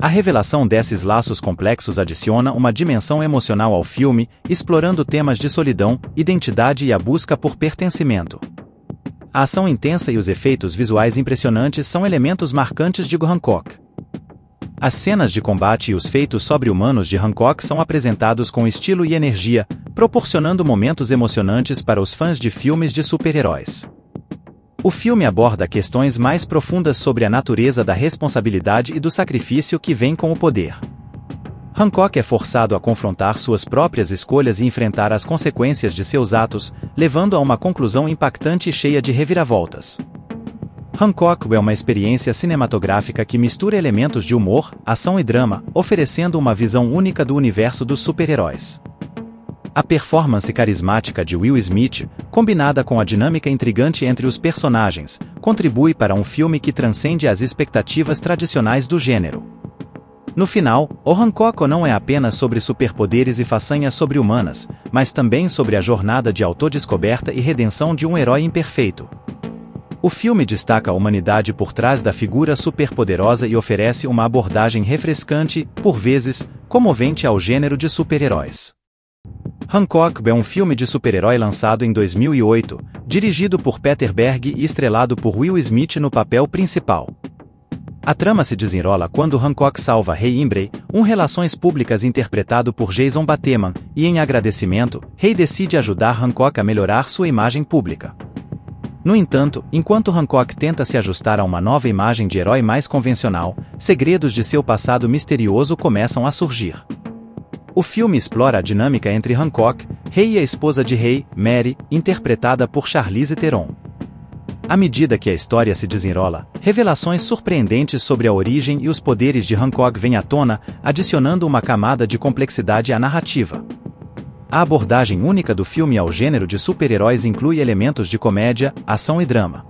A revelação desses laços complexos adiciona uma dimensão emocional ao filme, explorando temas de solidão, identidade e a busca por pertencimento. A ação intensa e os efeitos visuais impressionantes são elementos marcantes de Hancock. As cenas de combate e os feitos sobre-humanos de Hancock são apresentados com estilo e energia, proporcionando momentos emocionantes para os fãs de filmes de super-heróis. O filme aborda questões mais profundas sobre a natureza da responsabilidade e do sacrifício que vem com o poder. Hancock é forçado a confrontar suas próprias escolhas e enfrentar as consequências de seus atos, levando a uma conclusão impactante e cheia de reviravoltas. Hancock é uma experiência cinematográfica que mistura elementos de humor, ação e drama, oferecendo uma visão única do universo dos super-heróis. A performance carismática de Will Smith, combinada com a dinâmica intrigante entre os personagens, contribui para um filme que transcende as expectativas tradicionais do gênero. No final, O Hancock não é apenas sobre superpoderes e façanhas sobre-humanas, mas também sobre a jornada de autodescoberta e redenção de um herói imperfeito. O filme destaca a humanidade por trás da figura superpoderosa e oferece uma abordagem refrescante, por vezes, comovente ao gênero de super-heróis. Hancock é um filme de super-herói lançado em 2008, dirigido por Peter Berg e estrelado por Will Smith no papel principal. A trama se desenrola quando Hancock salva Rei Imbrey, um relações públicas interpretado por Jason Bateman, e em agradecimento, Rei decide ajudar Hancock a melhorar sua imagem pública. No entanto, enquanto Hancock tenta se ajustar a uma nova imagem de herói mais convencional, segredos de seu passado misterioso começam a surgir. O filme explora a dinâmica entre Hancock, rei e a esposa de rei, Mary, interpretada por Charlize Theron. À medida que a história se desenrola, revelações surpreendentes sobre a origem e os poderes de Hancock vêm à tona, adicionando uma camada de complexidade à narrativa. A abordagem única do filme ao gênero de super-heróis inclui elementos de comédia, ação e drama.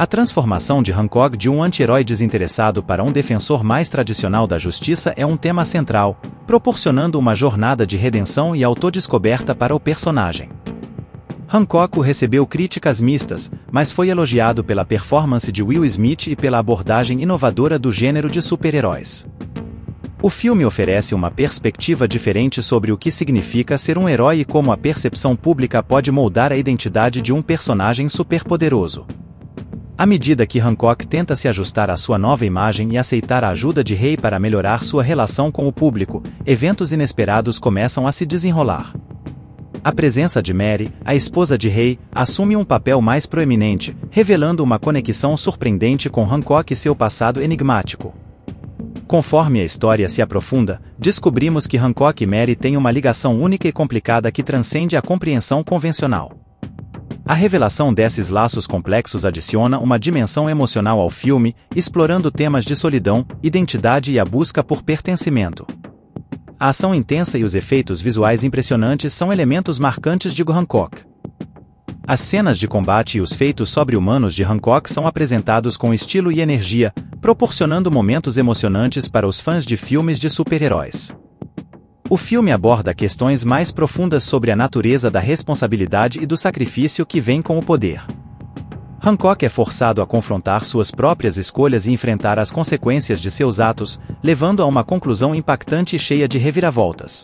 A transformação de Hancock de um anti-herói desinteressado para um defensor mais tradicional da justiça é um tema central, proporcionando uma jornada de redenção e autodescoberta para o personagem. Hancock recebeu críticas mistas, mas foi elogiado pela performance de Will Smith e pela abordagem inovadora do gênero de super-heróis. O filme oferece uma perspectiva diferente sobre o que significa ser um herói e como a percepção pública pode moldar a identidade de um personagem superpoderoso. À medida que Hancock tenta se ajustar à sua nova imagem e aceitar a ajuda de Rei para melhorar sua relação com o público, eventos inesperados começam a se desenrolar. A presença de Mary, a esposa de Rei, assume um papel mais proeminente, revelando uma conexão surpreendente com Hancock e seu passado enigmático. Conforme a história se aprofunda, descobrimos que Hancock e Mary têm uma ligação única e complicada que transcende a compreensão convencional. A revelação desses laços complexos adiciona uma dimensão emocional ao filme, explorando temas de solidão, identidade e a busca por pertencimento. A ação intensa e os efeitos visuais impressionantes são elementos marcantes de Hancock. As cenas de combate e os feitos sobre-humanos de Hancock são apresentados com estilo e energia, proporcionando momentos emocionantes para os fãs de filmes de super-heróis. O filme aborda questões mais profundas sobre a natureza da responsabilidade e do sacrifício que vem com o poder. Hancock é forçado a confrontar suas próprias escolhas e enfrentar as consequências de seus atos, levando a uma conclusão impactante e cheia de reviravoltas.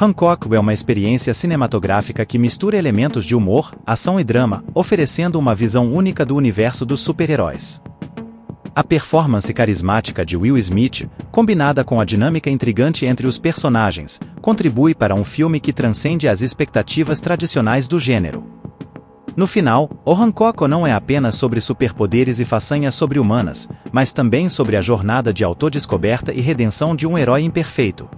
Hancock é uma experiência cinematográfica que mistura elementos de humor, ação e drama, oferecendo uma visão única do universo dos super-heróis. A performance carismática de Will Smith, combinada com a dinâmica intrigante entre os personagens, contribui para um filme que transcende as expectativas tradicionais do gênero. No final, O Hancock não é apenas sobre superpoderes e façanhas sobre-humanas, mas também sobre a jornada de autodescoberta e redenção de um herói imperfeito.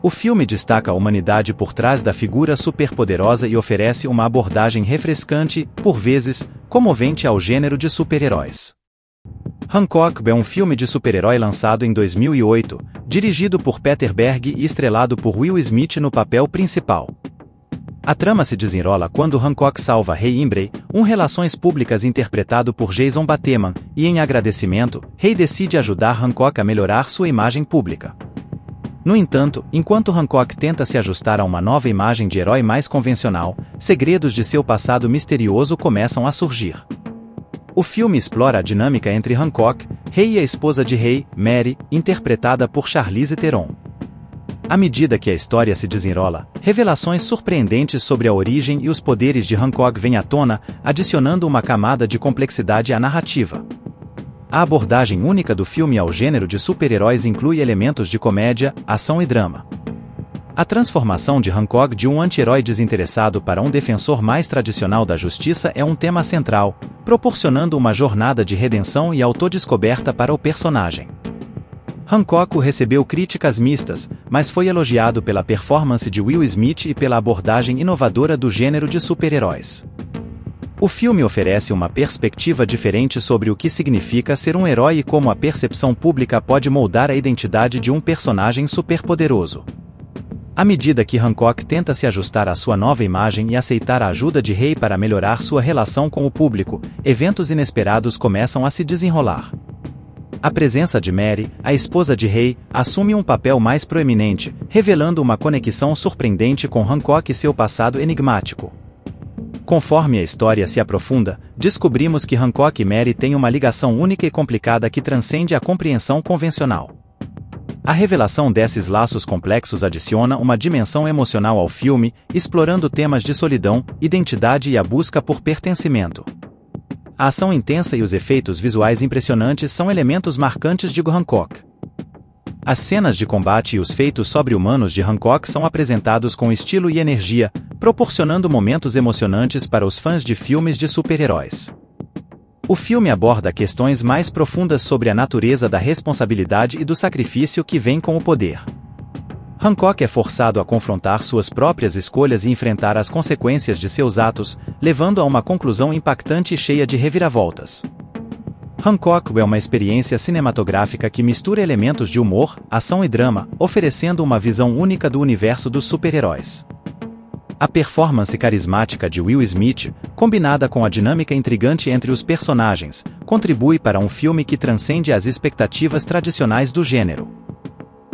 O filme destaca a humanidade por trás da figura superpoderosa e oferece uma abordagem refrescante, por vezes, comovente ao gênero de super-heróis. Hancock é um filme de super-herói lançado em 2008, dirigido por Peter Berg e estrelado por Will Smith no papel principal. A trama se desenrola quando Hancock salva Rei Imbre, um relações públicas interpretado por Jason Bateman, e em agradecimento, Rei decide ajudar Hancock a melhorar sua imagem pública. No entanto, enquanto Hancock tenta se ajustar a uma nova imagem de herói mais convencional, segredos de seu passado misterioso começam a surgir. O filme explora a dinâmica entre Hancock, rei e a esposa de rei, Mary, interpretada por Charlize Theron. À medida que a história se desenrola, revelações surpreendentes sobre a origem e os poderes de Hancock vêm à tona, adicionando uma camada de complexidade à narrativa. A abordagem única do filme ao gênero de super-heróis inclui elementos de comédia, ação e drama. A transformação de Hancock de um anti-herói desinteressado para um defensor mais tradicional da justiça é um tema central, proporcionando uma jornada de redenção e autodescoberta para o personagem. Hancock recebeu críticas mistas, mas foi elogiado pela performance de Will Smith e pela abordagem inovadora do gênero de super-heróis. O filme oferece uma perspectiva diferente sobre o que significa ser um herói e como a percepção pública pode moldar a identidade de um personagem superpoderoso. À medida que Hancock tenta se ajustar à sua nova imagem e aceitar a ajuda de Rei para melhorar sua relação com o público, eventos inesperados começam a se desenrolar. A presença de Mary, a esposa de Rei, assume um papel mais proeminente, revelando uma conexão surpreendente com Hancock e seu passado enigmático. Conforme a história se aprofunda, descobrimos que Hancock e Mary têm uma ligação única e complicada que transcende a compreensão convencional. A revelação desses laços complexos adiciona uma dimensão emocional ao filme, explorando temas de solidão, identidade e a busca por pertencimento. A ação intensa e os efeitos visuais impressionantes são elementos marcantes de Hancock. As cenas de combate e os feitos sobre-humanos de Hancock são apresentados com estilo e energia, proporcionando momentos emocionantes para os fãs de filmes de super-heróis. O filme aborda questões mais profundas sobre a natureza da responsabilidade e do sacrifício que vem com o poder. Hancock é forçado a confrontar suas próprias escolhas e enfrentar as consequências de seus atos, levando a uma conclusão impactante e cheia de reviravoltas. Hancock é uma experiência cinematográfica que mistura elementos de humor, ação e drama, oferecendo uma visão única do universo dos super-heróis. A performance carismática de Will Smith, combinada com a dinâmica intrigante entre os personagens, contribui para um filme que transcende as expectativas tradicionais do gênero.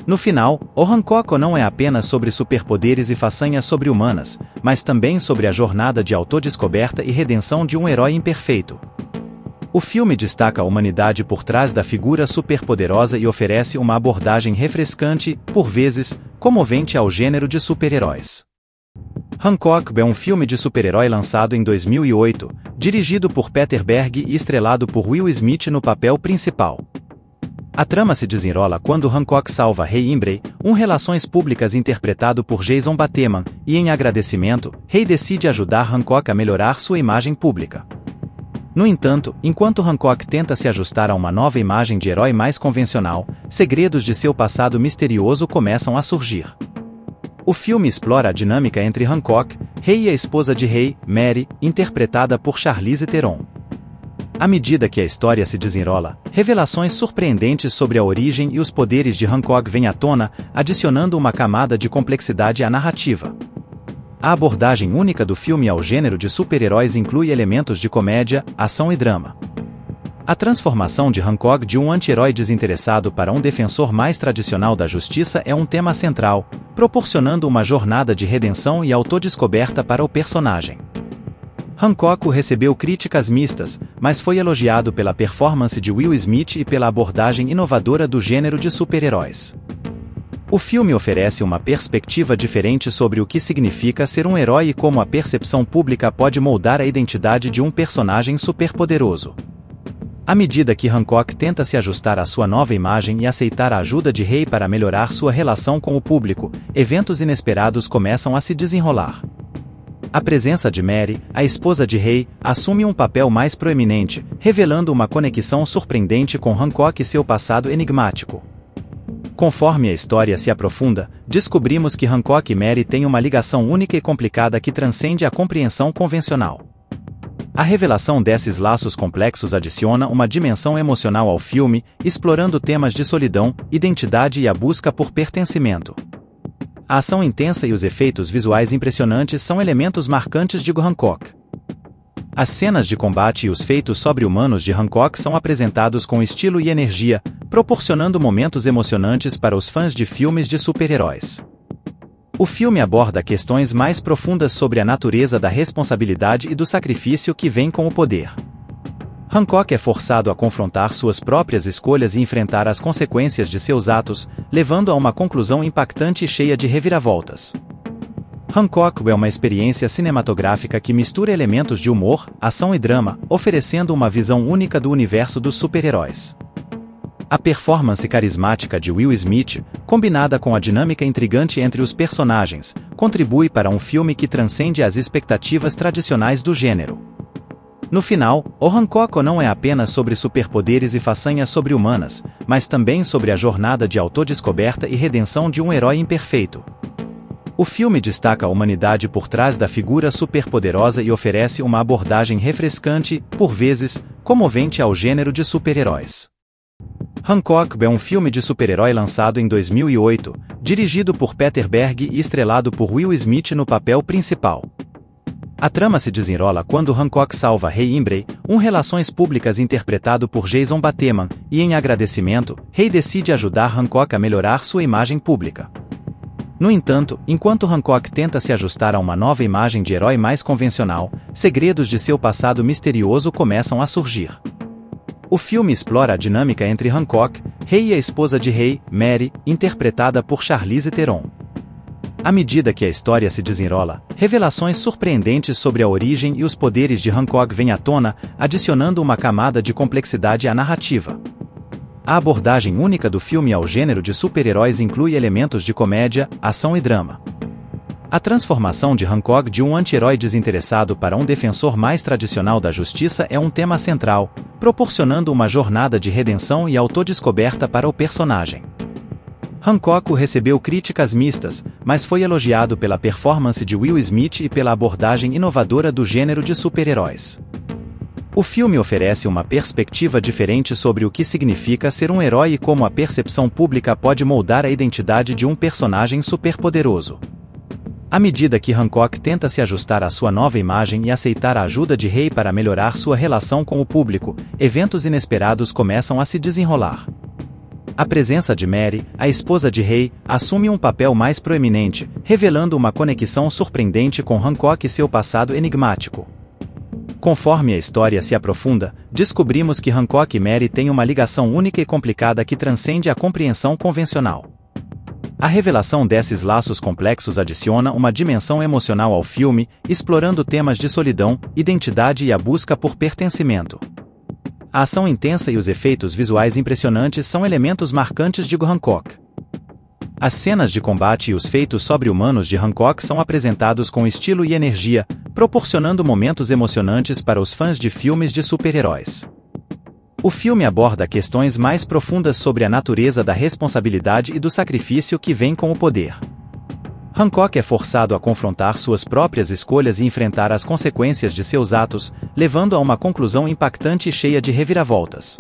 No final, O Hancock não é apenas sobre superpoderes e façanhas sobre-humanas, mas também sobre a jornada de autodescoberta e redenção de um herói imperfeito. O filme destaca a humanidade por trás da figura superpoderosa e oferece uma abordagem refrescante, por vezes, comovente ao gênero de super-heróis. Hancock é um filme de super-herói lançado em 2008, dirigido por Peter Berg e estrelado por Will Smith no papel principal. A trama se desenrola quando Hancock salva Rei Imbrey, um relações públicas interpretado por Jason Bateman, e em agradecimento, Rei decide ajudar Hancock a melhorar sua imagem pública. No entanto, enquanto Hancock tenta se ajustar a uma nova imagem de herói mais convencional, segredos de seu passado misterioso começam a surgir. O filme explora a dinâmica entre Hancock, rei e a esposa de rei, Mary, interpretada por Charlize Theron. À medida que a história se desenrola, revelações surpreendentes sobre a origem e os poderes de Hancock vêm à tona, adicionando uma camada de complexidade à narrativa. A abordagem única do filme ao gênero de super-heróis inclui elementos de comédia, ação e drama. A transformação de Hancock de um anti-herói desinteressado para um defensor mais tradicional da justiça é um tema central, proporcionando uma jornada de redenção e autodescoberta para o personagem. Hancock recebeu críticas mistas, mas foi elogiado pela performance de Will Smith e pela abordagem inovadora do gênero de super-heróis. O filme oferece uma perspectiva diferente sobre o que significa ser um herói e como a percepção pública pode moldar a identidade de um personagem superpoderoso. À medida que Hancock tenta se ajustar à sua nova imagem e aceitar a ajuda de Rei para melhorar sua relação com o público, eventos inesperados começam a se desenrolar. A presença de Mary, a esposa de Rei, assume um papel mais proeminente, revelando uma conexão surpreendente com Hancock e seu passado enigmático. Conforme a história se aprofunda, descobrimos que Hancock e Mary têm uma ligação única e complicada que transcende a compreensão convencional. A revelação desses laços complexos adiciona uma dimensão emocional ao filme, explorando temas de solidão, identidade e a busca por pertencimento. A ação intensa e os efeitos visuais impressionantes são elementos marcantes de Hancock. As cenas de combate e os feitos sobre-humanos de Hancock são apresentados com estilo e energia, proporcionando momentos emocionantes para os fãs de filmes de super-heróis. O filme aborda questões mais profundas sobre a natureza da responsabilidade e do sacrifício que vem com o poder. Hancock é forçado a confrontar suas próprias escolhas e enfrentar as consequências de seus atos, levando a uma conclusão impactante e cheia de reviravoltas. Hancock é uma experiência cinematográfica que mistura elementos de humor, ação e drama, oferecendo uma visão única do universo dos super-heróis. A performance carismática de Will Smith, combinada com a dinâmica intrigante entre os personagens, contribui para um filme que transcende as expectativas tradicionais do gênero. No final, O Hancock não é apenas sobre superpoderes e façanhas sobre-humanas, mas também sobre a jornada de autodescoberta e redenção de um herói imperfeito. O filme destaca a humanidade por trás da figura superpoderosa e oferece uma abordagem refrescante, por vezes, comovente ao gênero de super-heróis. Hancock é um filme de super-herói lançado em 2008, dirigido por Peter Berg e estrelado por Will Smith no papel principal. A trama se desenrola quando Hancock salva Rei Imbrey, um relações públicas interpretado por Jason Bateman, e em agradecimento, Rei decide ajudar Hancock a melhorar sua imagem pública. No entanto, enquanto Hancock tenta se ajustar a uma nova imagem de herói mais convencional, segredos de seu passado misterioso começam a surgir. O filme explora a dinâmica entre Hancock, rei e a esposa de rei, Mary, interpretada por Charlize Theron. À medida que a história se desenrola, revelações surpreendentes sobre a origem e os poderes de Hancock vêm à tona, adicionando uma camada de complexidade à narrativa. A abordagem única do filme ao gênero de super-heróis inclui elementos de comédia, ação e drama. A transformação de Hancock de um anti-herói desinteressado para um defensor mais tradicional da justiça é um tema central, proporcionando uma jornada de redenção e autodescoberta para o personagem. Hancock recebeu críticas mistas, mas foi elogiado pela performance de Will Smith e pela abordagem inovadora do gênero de super-heróis. O filme oferece uma perspectiva diferente sobre o que significa ser um herói e como a percepção pública pode moldar a identidade de um personagem superpoderoso. À medida que Hancock tenta se ajustar à sua nova imagem e aceitar a ajuda de Rei para melhorar sua relação com o público, eventos inesperados começam a se desenrolar. A presença de Mary, a esposa de Rei, assume um papel mais proeminente, revelando uma conexão surpreendente com Hancock e seu passado enigmático. Conforme a história se aprofunda, descobrimos que Hancock e Mary têm uma ligação única e complicada que transcende a compreensão convencional. A revelação desses laços complexos adiciona uma dimensão emocional ao filme, explorando temas de solidão, identidade e a busca por pertencimento. A ação intensa e os efeitos visuais impressionantes são elementos marcantes de Hancock. As cenas de combate e os feitos sobre-humanos de Hancock são apresentados com estilo e energia, proporcionando momentos emocionantes para os fãs de filmes de super-heróis. O filme aborda questões mais profundas sobre a natureza da responsabilidade e do sacrifício que vem com o poder. Hancock é forçado a confrontar suas próprias escolhas e enfrentar as consequências de seus atos, levando a uma conclusão impactante e cheia de reviravoltas.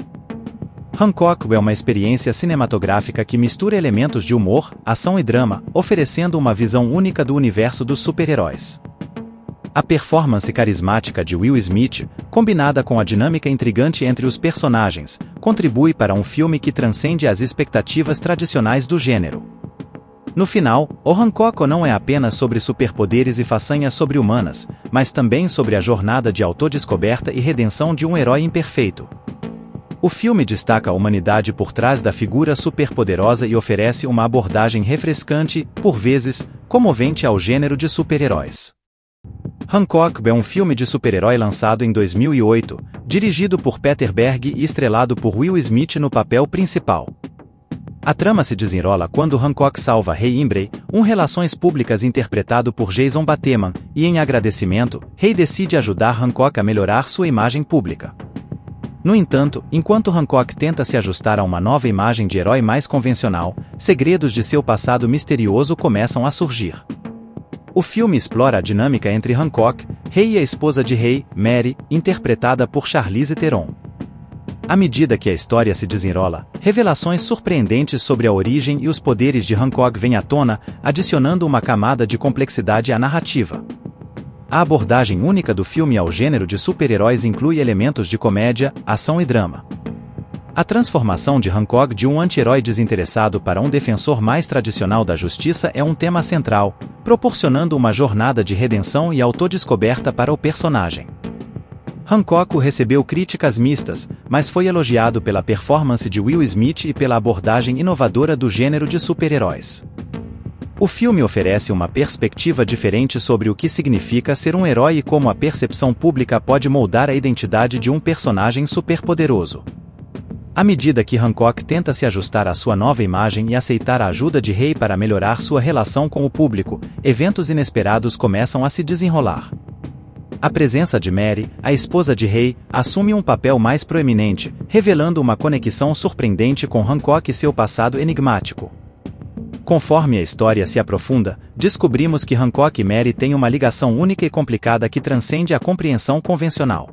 Hancock é uma experiência cinematográfica que mistura elementos de humor, ação e drama, oferecendo uma visão única do universo dos super-heróis. A performance carismática de Will Smith, combinada com a dinâmica intrigante entre os personagens, contribui para um filme que transcende as expectativas tradicionais do gênero. No final, O Hancock não é apenas sobre superpoderes e façanhas sobre-humanas, mas também sobre a jornada de autodescoberta e redenção de um herói imperfeito. O filme destaca a humanidade por trás da figura superpoderosa e oferece uma abordagem refrescante, por vezes, comovente ao gênero de super-heróis. Hancock é um filme de super-herói lançado em 2008, dirigido por Peter Berg e estrelado por Will Smith no papel principal. A trama se desenrola quando Hancock salva Rei Imbrey, um relações públicas interpretado por Jason Bateman, e em agradecimento, Rei decide ajudar Hancock a melhorar sua imagem pública. No entanto, enquanto Hancock tenta se ajustar a uma nova imagem de herói mais convencional, segredos de seu passado misterioso começam a surgir. O filme explora a dinâmica entre Hancock, rei e a esposa de rei, Mary, interpretada por Charlize Theron. À medida que a história se desenrola, revelações surpreendentes sobre a origem e os poderes de Hancock vêm à tona, adicionando uma camada de complexidade à narrativa. A abordagem única do filme ao gênero de super-heróis inclui elementos de comédia, ação e drama. A transformação de Hancock de um anti-herói desinteressado para um defensor mais tradicional da justiça é um tema central, proporcionando uma jornada de redenção e autodescoberta para o personagem. Hancock recebeu críticas mistas, mas foi elogiado pela performance de Will Smith e pela abordagem inovadora do gênero de super-heróis. O filme oferece uma perspectiva diferente sobre o que significa ser um herói e como a percepção pública pode moldar a identidade de um personagem superpoderoso. À medida que Hancock tenta se ajustar à sua nova imagem e aceitar a ajuda de Rei para melhorar sua relação com o público, eventos inesperados começam a se desenrolar. A presença de Mary, a esposa de Rei, assume um papel mais proeminente, revelando uma conexão surpreendente com Hancock e seu passado enigmático. Conforme a história se aprofunda, descobrimos que Hancock e Mary têm uma ligação única e complicada que transcende a compreensão convencional.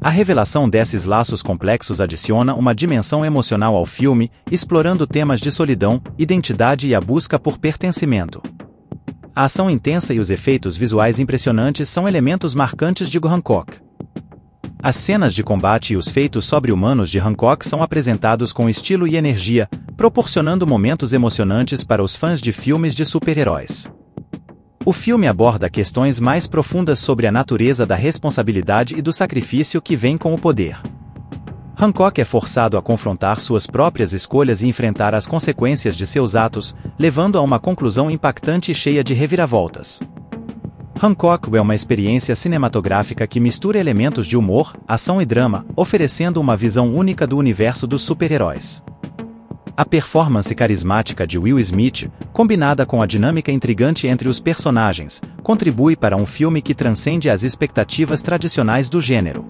A revelação desses laços complexos adiciona uma dimensão emocional ao filme, explorando temas de solidão, identidade e a busca por pertencimento. A ação intensa e os efeitos visuais impressionantes são elementos marcantes de Hancock. As cenas de combate e os feitos sobre-humanos de Hancock são apresentados com estilo e energia, proporcionando momentos emocionantes para os fãs de filmes de super-heróis. O filme aborda questões mais profundas sobre a natureza da responsabilidade e do sacrifício que vem com o poder. Hancock é forçado a confrontar suas próprias escolhas e enfrentar as consequências de seus atos, levando a uma conclusão impactante e cheia de reviravoltas. Hancock é uma experiência cinematográfica que mistura elementos de humor, ação e drama, oferecendo uma visão única do universo dos super-heróis. A performance carismática de Will Smith, combinada com a dinâmica intrigante entre os personagens, contribui para um filme que transcende as expectativas tradicionais do gênero.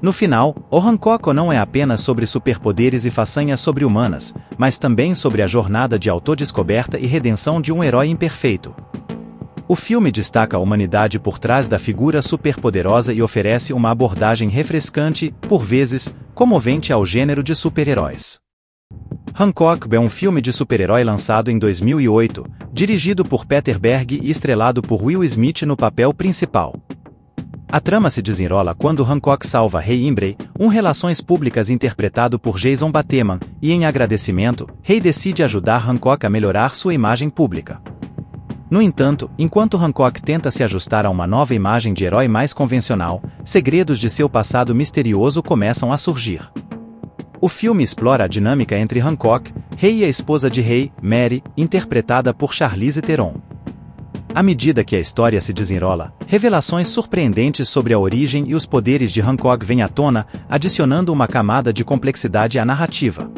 No final, O Hancock não é apenas sobre superpoderes e façanhas sobre-humanas, mas também sobre a jornada de autodescoberta e redenção de um herói imperfeito. O filme destaca a humanidade por trás da figura superpoderosa e oferece uma abordagem refrescante, por vezes, comovente ao gênero de super-heróis. Hancock é um filme de super-herói lançado em 2008, dirigido por Peter Berg e estrelado por Will Smith no papel principal. A trama se desenrola quando Hancock salva Rei Imbrey, um relações públicas interpretado por Jason Bateman, e em agradecimento, Rei decide ajudar Hancock a melhorar sua imagem pública. No entanto, enquanto Hancock tenta se ajustar a uma nova imagem de herói mais convencional, segredos de seu passado misterioso começam a surgir. O filme explora a dinâmica entre Hancock, rei e a esposa de rei, Mary, interpretada por Charlize Theron. À medida que a história se desenrola, revelações surpreendentes sobre a origem e os poderes de Hancock vêm à tona, adicionando uma camada de complexidade à narrativa.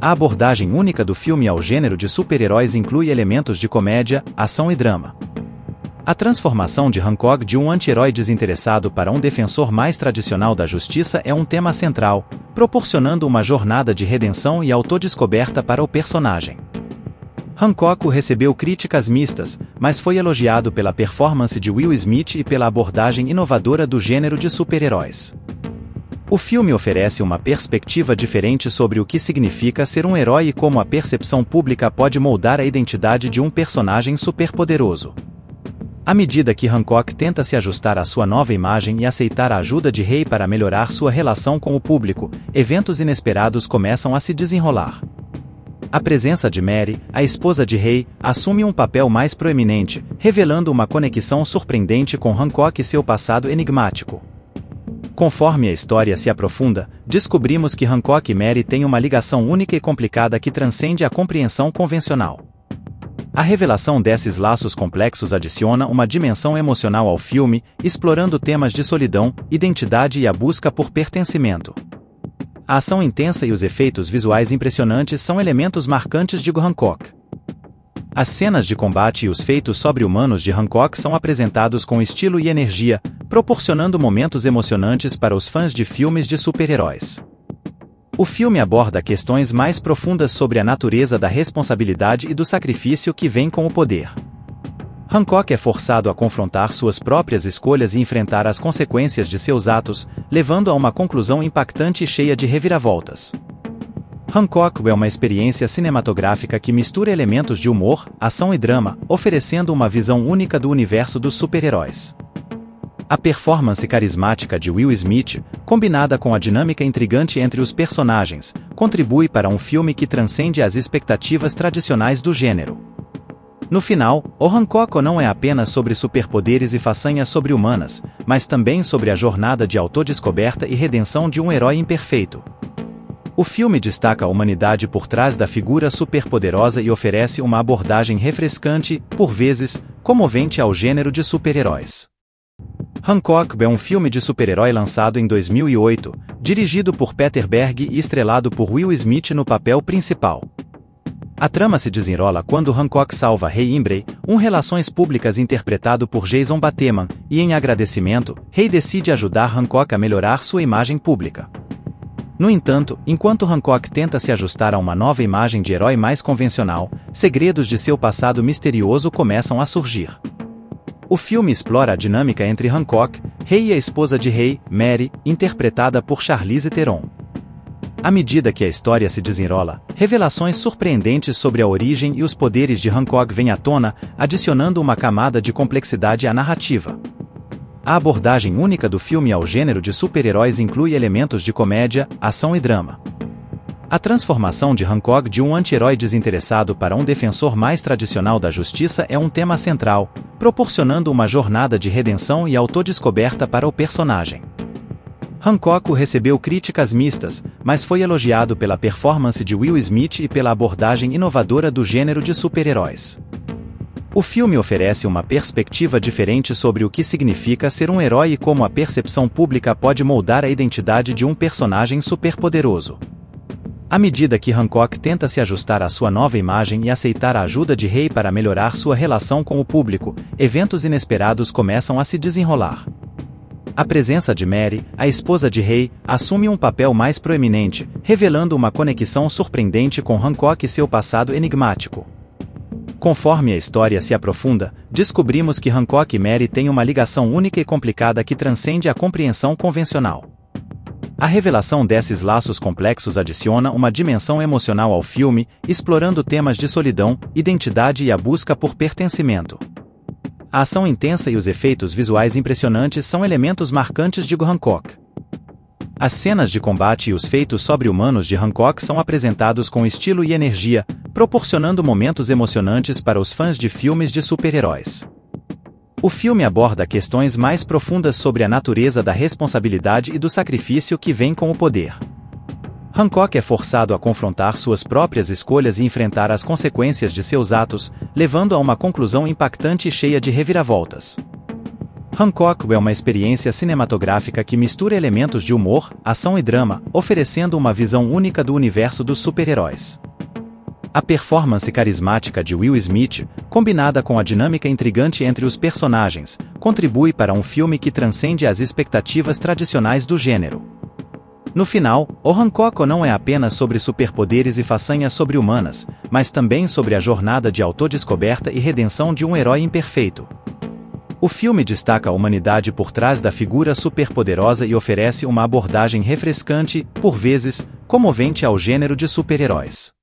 A abordagem única do filme ao gênero de super-heróis inclui elementos de comédia, ação e drama. A transformação de Hancock de um anti-herói desinteressado para um defensor mais tradicional da justiça é um tema central, proporcionando uma jornada de redenção e autodescoberta para o personagem. Hancock recebeu críticas mistas, mas foi elogiado pela performance de Will Smith e pela abordagem inovadora do gênero de super-heróis. O filme oferece uma perspectiva diferente sobre o que significa ser um herói e como a percepção pública pode moldar a identidade de um personagem superpoderoso. À medida que Hancock tenta se ajustar à sua nova imagem e aceitar a ajuda de Rei para melhorar sua relação com o público, eventos inesperados começam a se desenrolar. A presença de Mary, a esposa de Rei, assume um papel mais proeminente, revelando uma conexão surpreendente com Hancock e seu passado enigmático. Conforme a história se aprofunda, descobrimos que Hancock e Mary têm uma ligação única e complicada que transcende a compreensão convencional. A revelação desses laços complexos adiciona uma dimensão emocional ao filme, explorando temas de solidão, identidade e a busca por pertencimento. A ação intensa e os efeitos visuais impressionantes são elementos marcantes de Hancock. As cenas de combate e os feitos sobre-humanos de Hancock são apresentados com estilo e energia, proporcionando momentos emocionantes para os fãs de filmes de super-heróis. O filme aborda questões mais profundas sobre a natureza da responsabilidade e do sacrifício que vem com o poder. Hancock é forçado a confrontar suas próprias escolhas e enfrentar as consequências de seus atos, levando a uma conclusão impactante e cheia de reviravoltas. Hancock é uma experiência cinematográfica que mistura elementos de humor, ação e drama, oferecendo uma visão única do universo dos super-heróis. A performance carismática de Will Smith, combinada com a dinâmica intrigante entre os personagens, contribui para um filme que transcende as expectativas tradicionais do gênero. No final, O Hancock não é apenas sobre superpoderes e façanhas sobre-humanas, mas também sobre a jornada de autodescoberta e redenção de um herói imperfeito. O filme destaca a humanidade por trás da figura superpoderosa e oferece uma abordagem refrescante, por vezes, comovente ao gênero de super-heróis. Hancock é um filme de super-herói lançado em 2008, dirigido por Peter Berg e estrelado por Will Smith no papel principal. A trama se desenrola quando Hancock salva Rei Imbrey, um relações públicas interpretado por Jason Bateman, e em agradecimento, Rei decide ajudar Hancock a melhorar sua imagem pública. No entanto, enquanto Hancock tenta se ajustar a uma nova imagem de herói mais convencional, segredos de seu passado misterioso começam a surgir. O filme explora a dinâmica entre Hancock, rei e a esposa de rei, Mary, interpretada por Charlize Theron. À medida que a história se desenrola, revelações surpreendentes sobre a origem e os poderes de Hancock vêm à tona, adicionando uma camada de complexidade à narrativa. A abordagem única do filme ao gênero de super-heróis inclui elementos de comédia, ação e drama. A transformação de Hancock de um anti-herói desinteressado para um defensor mais tradicional da justiça é um tema central, proporcionando uma jornada de redenção e autodescoberta para o personagem. Hancock recebeu críticas mistas, mas foi elogiado pela performance de Will Smith e pela abordagem inovadora do gênero de super-heróis. O filme oferece uma perspectiva diferente sobre o que significa ser um herói e como a percepção pública pode moldar a identidade de um personagem superpoderoso. À medida que Hancock tenta se ajustar à sua nova imagem e aceitar a ajuda de Rei para melhorar sua relação com o público, eventos inesperados começam a se desenrolar. A presença de Mary, a esposa de Rei, assume um papel mais proeminente, revelando uma conexão surpreendente com Hancock e seu passado enigmático. Conforme a história se aprofunda, descobrimos que Hancock e Mary têm uma ligação única e complicada que transcende a compreensão convencional. A revelação desses laços complexos adiciona uma dimensão emocional ao filme, explorando temas de solidão, identidade e a busca por pertencimento. A ação intensa e os efeitos visuais impressionantes são elementos marcantes de Hancock. As cenas de combate e os feitos sobre-humanos de Hancock são apresentados com estilo e energia, proporcionando momentos emocionantes para os fãs de filmes de super-heróis. O filme aborda questões mais profundas sobre a natureza da responsabilidade e do sacrifício que vem com o poder. Hancock é forçado a confrontar suas próprias escolhas e enfrentar as consequências de seus atos, levando a uma conclusão impactante e cheia de reviravoltas. Hancock é uma experiência cinematográfica que mistura elementos de humor, ação e drama, oferecendo uma visão única do universo dos super-heróis. A performance carismática de Will Smith, combinada com a dinâmica intrigante entre os personagens, contribui para um filme que transcende as expectativas tradicionais do gênero. No final, O Hancock não é apenas sobre superpoderes e façanhas sobre-humanas, mas também sobre a jornada de autodescoberta e redenção de um herói imperfeito. O filme destaca a humanidade por trás da figura superpoderosa e oferece uma abordagem refrescante, por vezes, comovente ao gênero de super-heróis.